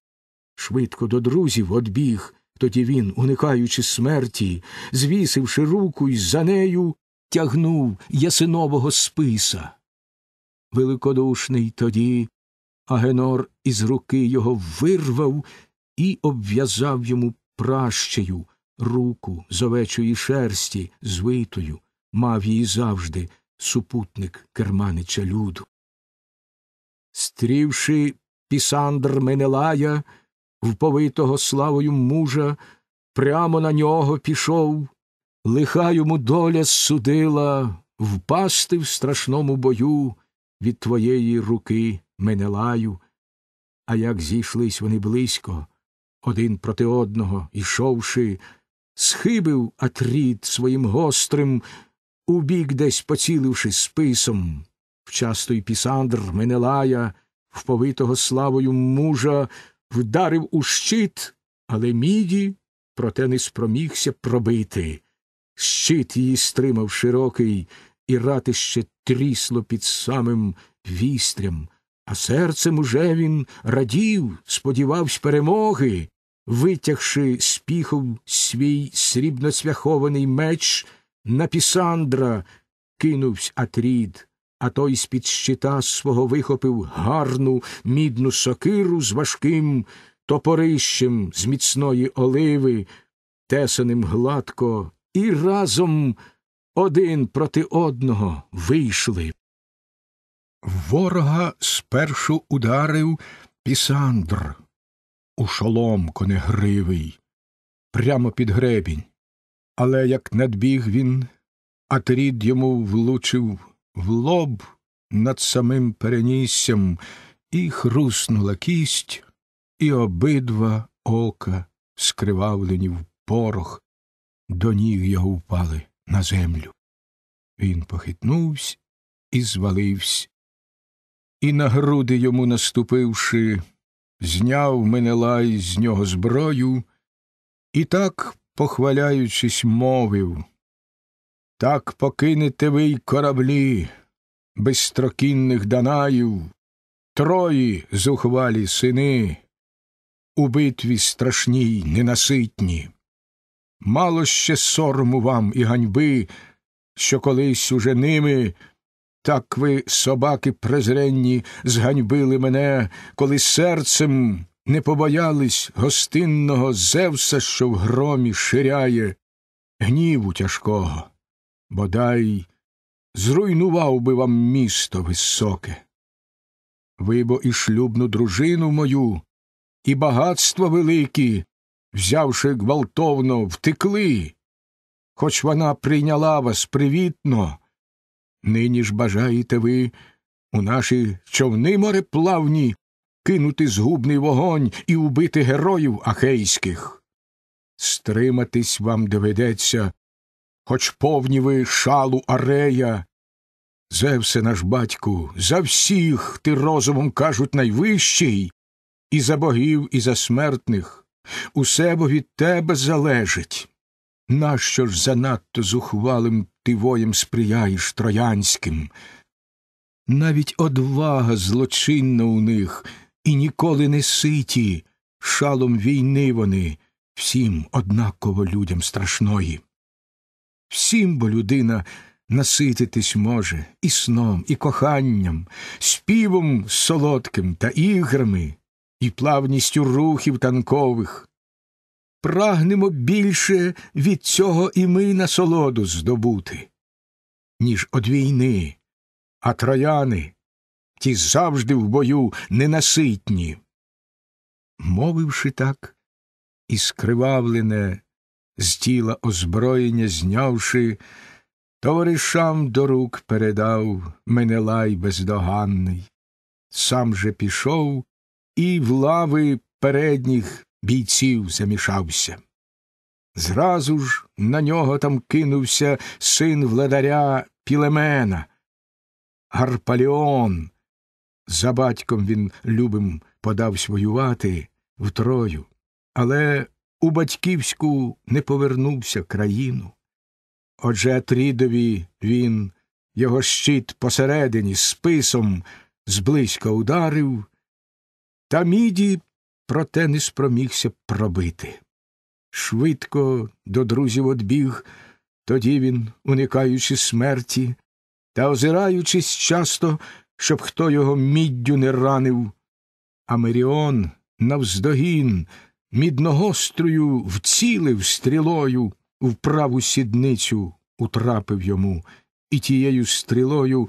Швидко до друзів одбіг, тоді він, уникаючи смерті, звісивши руку і за нею, тягнув ясинового списа. Великодушний тоді Агенор із руки його вирвав і обв'язав йому пращею руку з овечої шерсті, звитою, мав її завжди супутник керманича люду. Стрівши пісандр Менелая, вповитого славою мужа, прямо на нього пішов, лиха йому доля судила впасти в страшному бою від твоєї руки Менелаю. А як зійшлись вони близько, один проти одного, ішовши, схибив Атрід своїм гострим, убік десь поціливши списом, вчасто й пісандр Менелая, вповитого славою мужа, вдарив у щит, але міді проте не спромігся пробити. Щит її стримав широкий, і ратище трісло під самим вістрям, а серцем уже він радів, сподівався перемоги. Витягши з піхов свій срібно срібноцвяхований меч, на пісандра кинувсь Атрід а той з під щита свого вихопив гарну мідну сокиру з важким топорищем з міцної оливи, тесаним гладко, і разом один проти одного вийшли. Ворога спершу ударив пісандр у шолом конегривий, прямо під гребінь. Але як надбіг він, атрід йому влучив в лоб над самим переніссям, і хруснула кість, і обидва ока, скривавлені в порох, до ніг його впали на землю. Він похитнувся і звалився, і на груди йому наступивши, зняв Менелай з нього зброю і так, похваляючись, мовив так покинете ви й кораблі безстрокінних Данаїв, Трої зухвалі сини, у битві страшній, ненаситні. Мало ще сорому вам і ганьби, що колись уже ними. Так ви, собаки презренні, зганьбили мене, коли серцем не побоялись гостинного Зевса, що в громі ширяє, гніву тяжкого бодай зруйнував би вам місто високе. Ви бо і шлюбну дружину мою, і багатство великі, взявши гвалтовно, втекли, хоч вона прийняла вас привітно, нині ж бажаєте ви у наші човни мореплавні кинути згубний вогонь і убити героїв ахейських. Стриматись вам доведеться, хоч повні ви шалу арея. Зевсе наш батьку, за всіх ти розумом кажуть, найвищий, і за богів, і за смертних. Усе бо від тебе залежить. Нащо ж занадто зухвалим ти воєм сприяєш троянським? Навіть одвага злочинна у них, і ніколи не ситі, шалом війни вони, всім однаково людям страшної. Всім бо людина насититись може і сном, і коханням, співом солодким та іграми, і плавністю рухів танкових. Прагнемо більше від цього і ми насолоду здобути, ніж од війни, а трояни ті завжди в бою ненаситні. Мовивши так, і скривавлене з тіла озброєння знявши, товаришам до рук передав Менелай бездоганний. Сам же пішов і в лави передніх бійців замішався. Зразу ж на нього там кинувся син владаря Пілемена, Гарпаліон. За батьком він любим подавсь воювати втрою, але у батьківську не повернувся країну. Отже Атрідові він його щит посередині списом зблизька ударив, та міді проте не спромігся пробити. Швидко до друзів одбіг, тоді він, уникаючи смерті та озираючись часто, щоб хто його міддю не ранив, а Меріон навздогін мідногострою вцілив стрілою в праву сідницю утрапив йому, і тією стрілою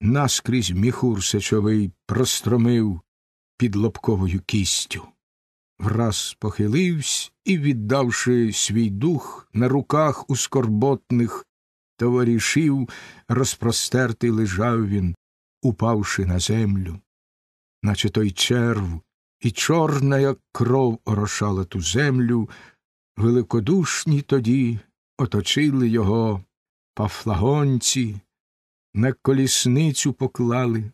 наскрізь міхур сечовий простромив під лобковою кістю. Враз похиливсь і, віддавши свій дух на руках у скорботних товаришів, розпростертий лежав він, упавши на землю, наче той черв, і, чорна, як кров орошала ту землю, великодушні тоді оточили його, пафлагонці, на колісницю поклали,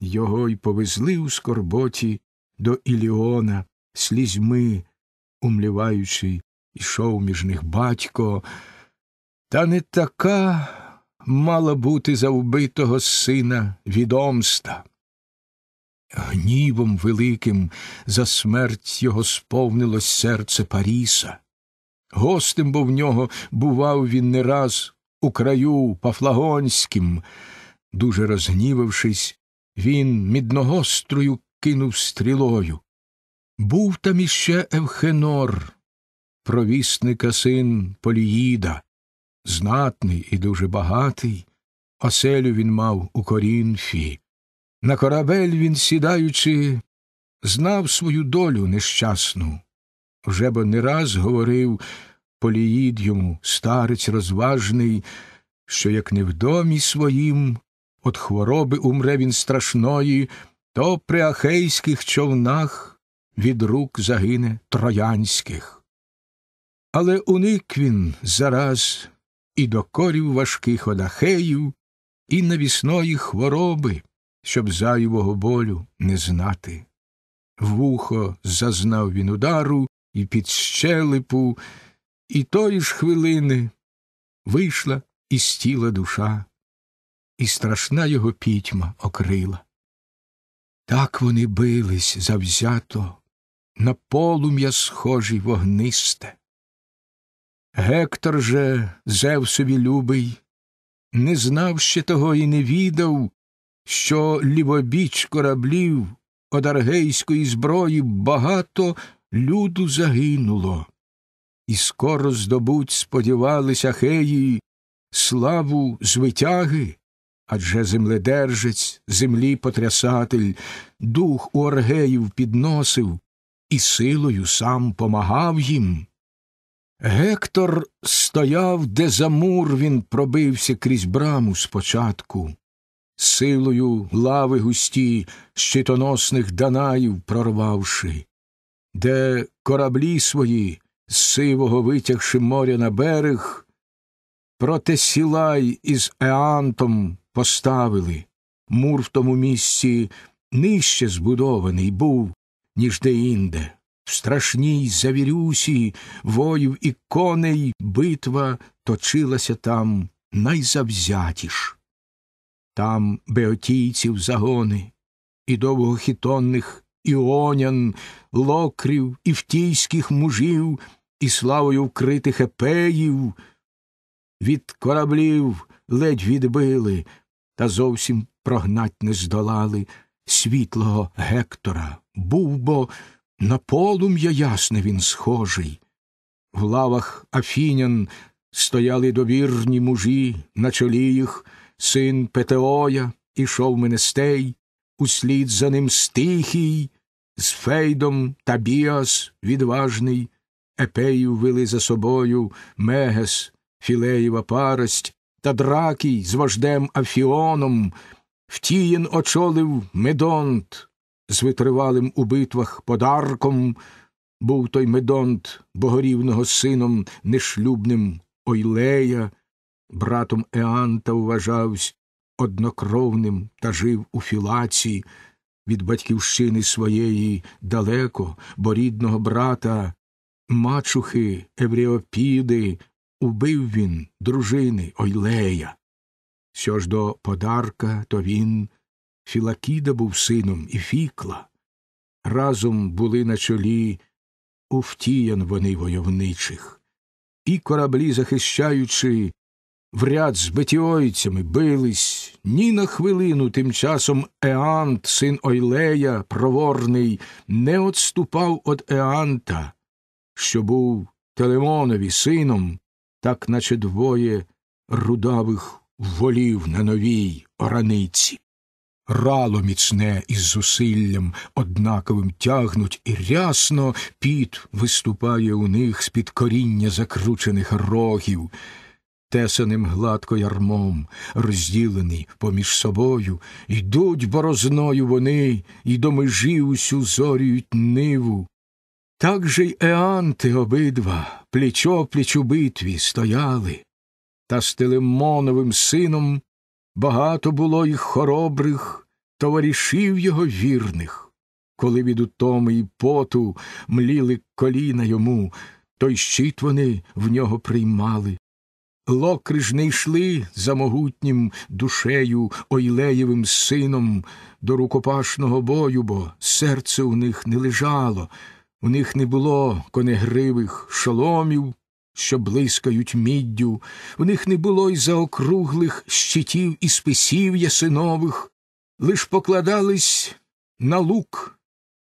його й повезли у скорботі до Іліона, слізьми, умліваючи, ішов між них батько. Та не така мала бути за вбитого сина відомста. Гнівом великим за смерть його сповнилось серце Паріса. Гостем, бо в нього бував він не раз у краю пафлагонським. Дуже розгнівавшись, він мідногострою кинув стрілою. Був там іще Евхенор, провісника син Поліїда, знатний і дуже багатий, оселю він мав у Корінфі. На корабель він, сідаючи, знав свою долю нещасну. Вже бо не раз говорив Поліїд йому, старець розважний, що, як не в домі своїм, от хвороби умре він страшної, то при ахейських човнах від рук загине троянських. Але уник він зараз і докорів важких одахеїв, і навісної хвороби щоб зайвого болю не знати. Вухо зазнав він удару і під щелепу, і тої ж хвилини вийшла із тіла душа, і страшна його пітьма окрила. Так вони бились завзято, на полум'я схожі вогнисте. Гектор же, Зевсові любий, не знав ще того і не відав, що лівобіч кораблів од одаргейської зброї багато люду загинуло, і скоро здобуть, сподівались Ахеї, славу звитяги. Адже земледержець, землі потрясатель, дух у Оргеїв підносив і силою сам помагав їм. Гектор стояв, де замур він пробився крізь браму спочатку, силою лави густі, щитоносних данаїв прорвавши, де кораблі свої, з сивого витягши моря на берег, проте сілай із Еантом поставили. Мур в тому місці нижче збудований був, ніж деінде. В страшній завірюсі воїв і коней битва точилася там найзавзятіш. Там беотійців загони, і довгохітонних іонян, локрів, і втійських мужів, і славою вкритих епеїв, від кораблів ледь відбили, та зовсім прогнать не здолали світлого Гектора. Був бо на полум'я ясне він схожий. В лавах афінян стояли довірні мужі на чолі їх син Петеоя, ішов Менестей, услід за ним Стихій, з Фейдом та Біас відважний, Епею вели за собою Мегес, Філеєва парость та Дракій з вождем Афіоном, втіїн очолив Медонт, з витривалим у битвах подарком. Був той Медонт богорівного сином нешлюбним Ойлея братом Еанта вважавсь однокровним та жив у філації від батьківщини своєї далеко, бо рідного брата, мачухи Евріопіди, убив він дружини Ойлея. Що ж до подарка, то він Філакіда був сином і фікла. Разом були на чолі уфтіян вони войовничих, і кораблі захищаючи, в ряд з бетіойцями бились, ні на хвилину тим часом Еант, син Ойлея, проворний, не отступав від Еанта, що був Телемонові сином, так наче двоє рудавих волів на новій ораниці. Рало міцне із зусиллям однаковим тягнуть, і рясно піт виступає у них з під коріння закручених рогів обтесаним гладко ярмом, розділені поміж собою, йдуть борозною вони і до межі усю зорюють ниву. Так же й Еанти обидва плічо пліч у битві стояли, та з Телемоновим сином багато було й хоробрих, товаришів його вірних, коли від утоми і поту мліли коліна йому, той щит вони в нього приймали, Локриж не йшли за могутнім душею Ойлеєвим сином до рукопашного бою, бо серце у них не лежало, у них не було конегривих шоломів, що блискають міддю, у них не було й заокруглих щитів і списів ясинових, лиш покладались на лук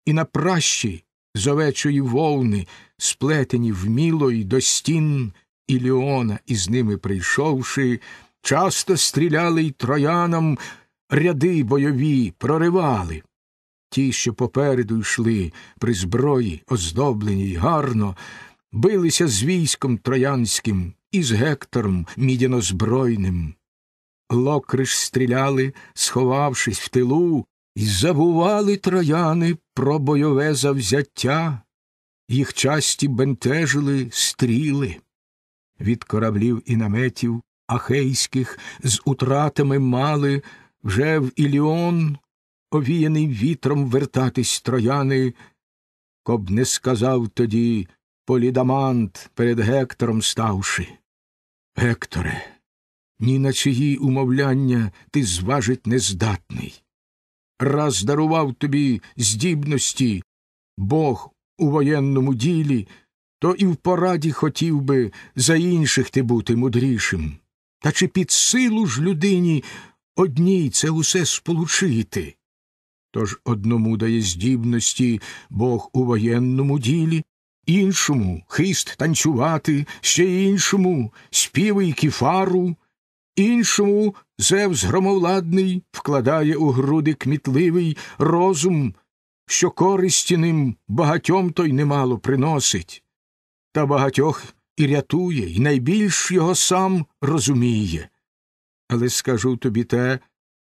і на пращі з овечої вовни, сплетені вміло й до стін Іліона, і з ними прийшовши, часто стріляли й троянам ряди бойові, проривали. Ті, що попереду йшли при зброї, оздоблені й гарно, билися з військом троянським і з Гектором мідянозбройним. Локриш стріляли, сховавшись в тилу, і забували трояни про бойове завзяття, їх часті бентежили стріли від кораблів і наметів ахейських з утратами мали вже в Іліон, овіяний вітром вертатись трояни, коб не сказав тоді полідамант перед Гектором ставши. Гекторе, ні на чиї умовляння ти зважить нездатний. Раз дарував тобі здібності, Бог у воєнному ділі то і в пораді хотів би за інших ти бути мудрішим. Та чи під силу ж людині одній це усе сполучити? Тож одному дає здібності Бог у воєнному ділі, іншому хист танцювати, ще іншому співи й кіфару, іншому Зевс громовладний вкладає у груди кмітливий розум, що користі ним багатьом той немало приносить та багатьох і рятує, і найбільш його сам розуміє. Але скажу тобі те,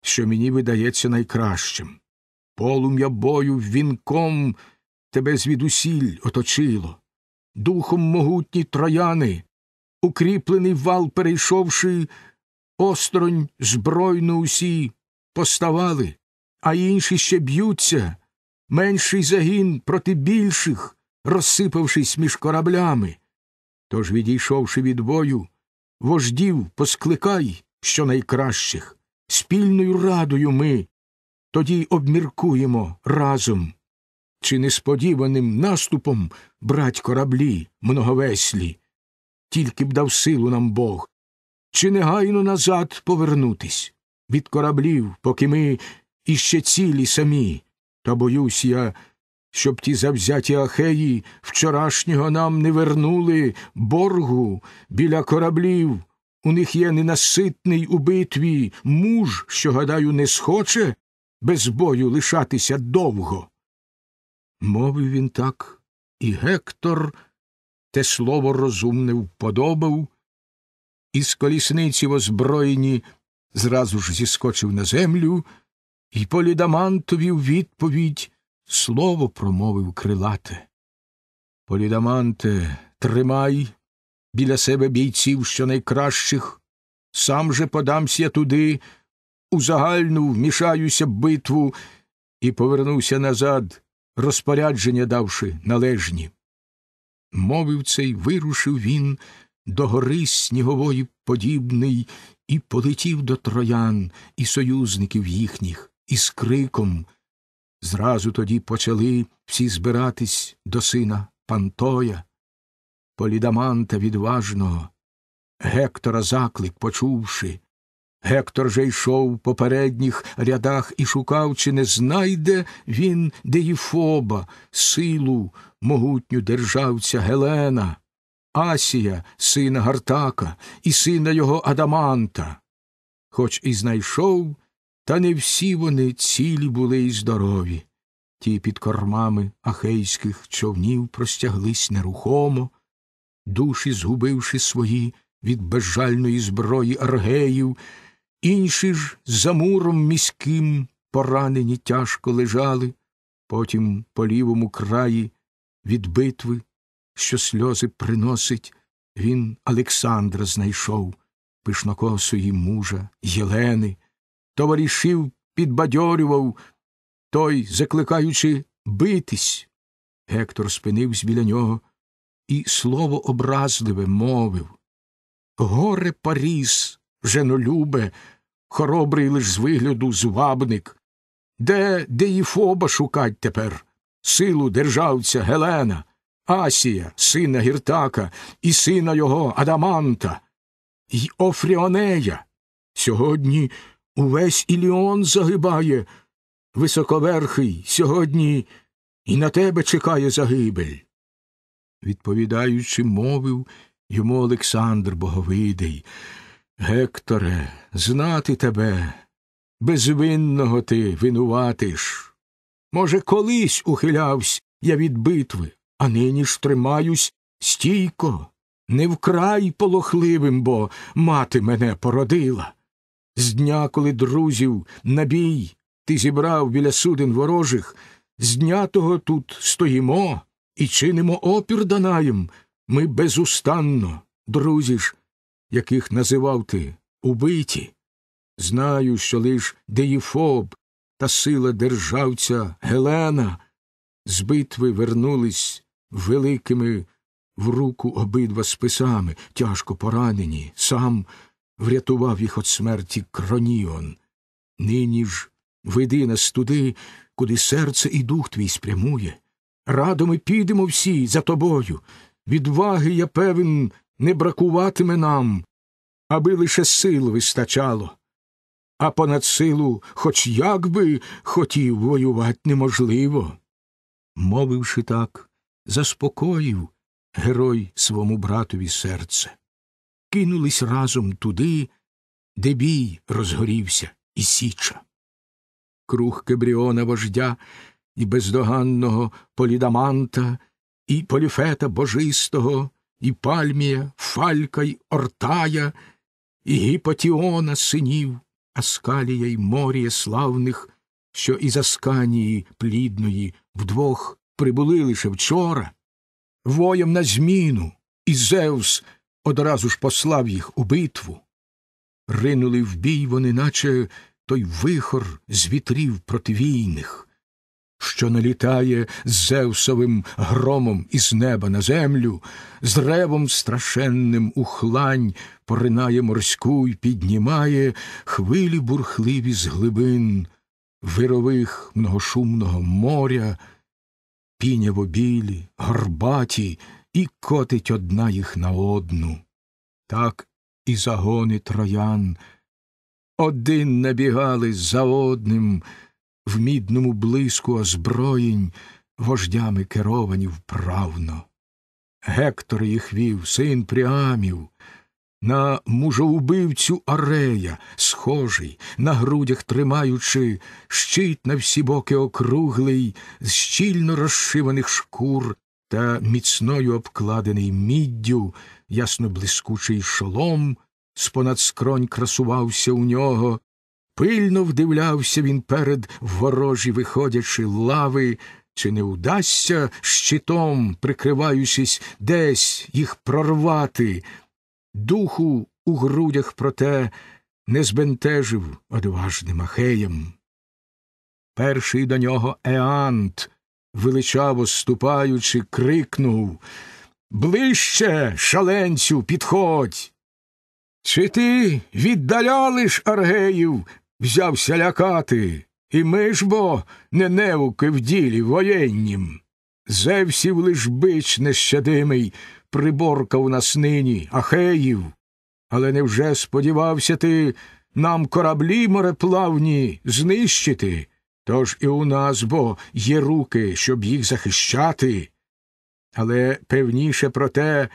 що мені видається найкращим. Полум'я бою вінком тебе звідусіль оточило, духом могутні трояни, укріплений вал, перейшовши, осторонь збройно усі поставали, а інші ще б'ються, менший загін проти більших, розсипавшись між кораблями. Тож, відійшовши від бою, вождів, поскликай що найкращих, спільною радою ми, тоді обміркуємо разом. Чи несподіваним наступом брать кораблі многовеслі, тільки б дав силу нам Бог, чи негайно назад повернутись від кораблів, поки ми іще цілі самі, та боюсь я щоб ті завзяті ахеї вчорашнього нам не вернули боргу біля кораблів. У них є ненаситний у битві муж, що, гадаю, не схоче без бою лишатися довго. Мовив він так, і Гектор те слово розумне вподобав, і з колісниці в озброєні зразу ж зіскочив на землю, і полідамантові в відповідь слово промовив крилате. Полідаманте, тримай біля себе бійців що найкращих, сам же подамся туди, у загальну вмішаюся битву і повернувся назад, розпорядження давши належні. Мовив цей, вирушив він до гори снігової подібний і полетів до троян і союзників їхніх, і з криком Зразу тоді почали всі збиратись до сина Пантоя. Полідаманта відважного, Гектора заклик почувши. Гектор же йшов по передніх рядах і шукав, чи не знайде він Деїфоба, силу могутню державця Гелена, Асія, сина Гартака, і сина його Адаманта. Хоч і знайшов, та не всі вони цілі були і здорові. Ті під кормами ахейських човнів простяглись нерухомо, душі, згубивши свої від безжальної зброї аргеїв, інші ж за муром міським поранені тяжко лежали, потім по лівому краї від битви, що сльози приносить, він Олександра знайшов, пишнокосої мужа Єлени товаришів підбадьорював, той, закликаючи битись. Гектор спинивсь біля нього і слово образливе мовив Горе Паріс, женолюбе, хоробрий лиш з вигляду звабник. Де Деїфоба шукать тепер? Силу державця Гелена, Асія, сина Гіртака, і сина його Адаманта, й Офріонея. Сьогодні Увесь Іліон загибає, високоверхий, сьогодні і на тебе чекає загибель. Відповідаючи, мовив йому Олександр Боговидий. Гекторе, знати тебе, безвинного ти винуватиш. Може, колись ухилявсь я від битви, а нині ж тримаюсь стійко, не вкрай полохливим, бо мати мене породила з дня, коли друзів набій ти зібрав біля суден ворожих, з дня того тут стоїмо і чинимо опір Данаєм. Ми безустанно, друзі ж, яких називав ти, убиті. Знаю, що лиш деїфоб та сила державця Гелена з битви вернулись великими в руку обидва списами, тяжко поранені, сам врятував їх від смерті Кроніон. Нині ж веди нас туди, куди серце і дух твій спрямує. Радо ми підемо всі за тобою. Відваги, я певен, не бракуватиме нам, аби лише сил вистачало. А понад силу, хоч як би хотів воювати неможливо. Мовивши так, заспокоїв герой свому братові серце кинулись разом туди, де бій розгорівся і січа. Круг Кебріона вождя і бездоганного полідаманта, і поліфета божистого, і пальмія, фалька й ортая, і гіпатіона синів, Аскалія й морія славних, що із Асканії плідної вдвох прибули лише вчора, воєм на зміну, і Зевс одразу ж послав їх у битву. Ринули в бій вони, наче той вихор з вітрів противійних, що налітає з Зевсовим громом із неба на землю, з ревом страшенним ухлань поринає морську й піднімає хвилі бурхливі з глибин, вирових многошумного моря, піняво білі, горбаті і котить одна їх на одну. Так і загони троян. Один набігали за одним в мідному блиску озброєнь, вождями керовані вправно. Гектор їх вів, син Пріамів, на мужоубивцю Арея, схожий, на грудях тримаючи щит на всі боки округлий, з щільно розшиваних шкур, та міцною обкладений міддю, ясно блискучий шолом, з понад скронь красувався у нього. Пильно вдивлявся він перед ворожі, виходячи лави, чи не удасться щитом, прикриваючись, десь їх прорвати. Духу у грудях, проте, не збентежив одважним ахеєм. Перший до нього Еант, величаво ступаючи, крикнув Ближче, шаленцю, підходь. Чи ти віддалялиш аргеїв, взявся лякати, і ми ж бо не невуки в ділі воєннім. Зевсів лиш бич нещадимий приборкав нас нині ахеїв. Але невже сподівався ти нам кораблі мореплавні знищити? Тож і у нас бо є руки, щоб їх захищати. Але певніше про те,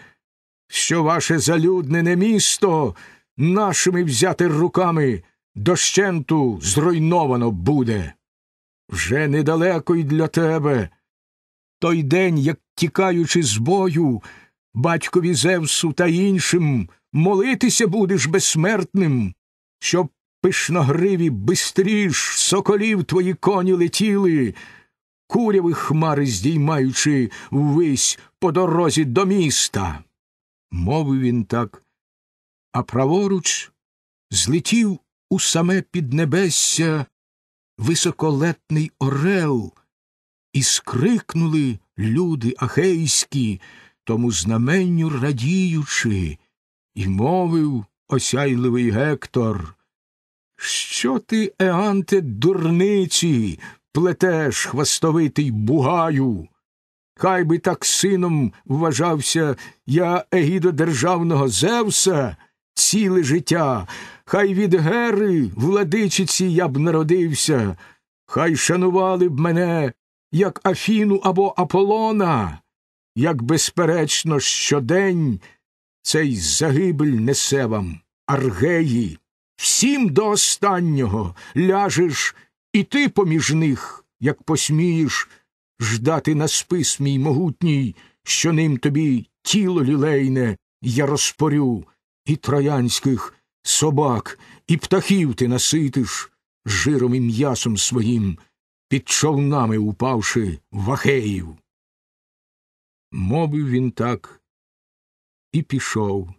що ваше залюднене місто нашими взяти руками дощенту зруйновано буде. Вже недалеко й для тебе. Той день, як тікаючи з бою, батькові Зевсу та іншим молитися будеш безсмертним, щоб пишногриві, бистріш соколів твої коні летіли, куряви хмари здіймаючи ввись по дорозі до міста. Мовив він так, а праворуч злетів у саме піднебесся високолетний орел, і скрикнули люди ахейські, тому знаменню радіючи, і мовив осяйливий Гектор. Що ти, Еанте, дурниці, плетеш хвастовитий бугаю? Хай би так сином вважався я егідо державного Зевса ціле життя, хай від гери, владичиці, я б народився, хай шанували б мене, як Афіну або Аполлона, як, безперечно, щодень цей загибель несе вам, аргеї всім до останнього ляжеш і ти поміж них, як посмієш ждати на спис мій могутній, що ним тобі тіло лілейне, я розпорю, і троянських собак, і птахів ти наситиш жиром і м'ясом своїм, під човнами упавши в Ахеїв. Мовив він так і пішов.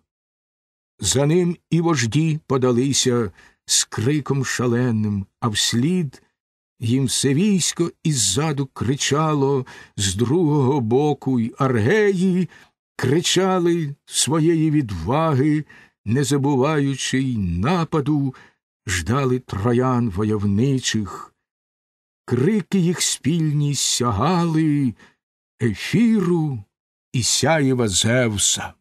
За ним і вожді подалися з криком шаленим, а вслід їм все військо іззаду кричало з другого боку, й аргеї кричали своєї відваги, не забуваючи й нападу, ждали троян войовничих. Крики їх спільні сягали ефіру і сяєва Зевса.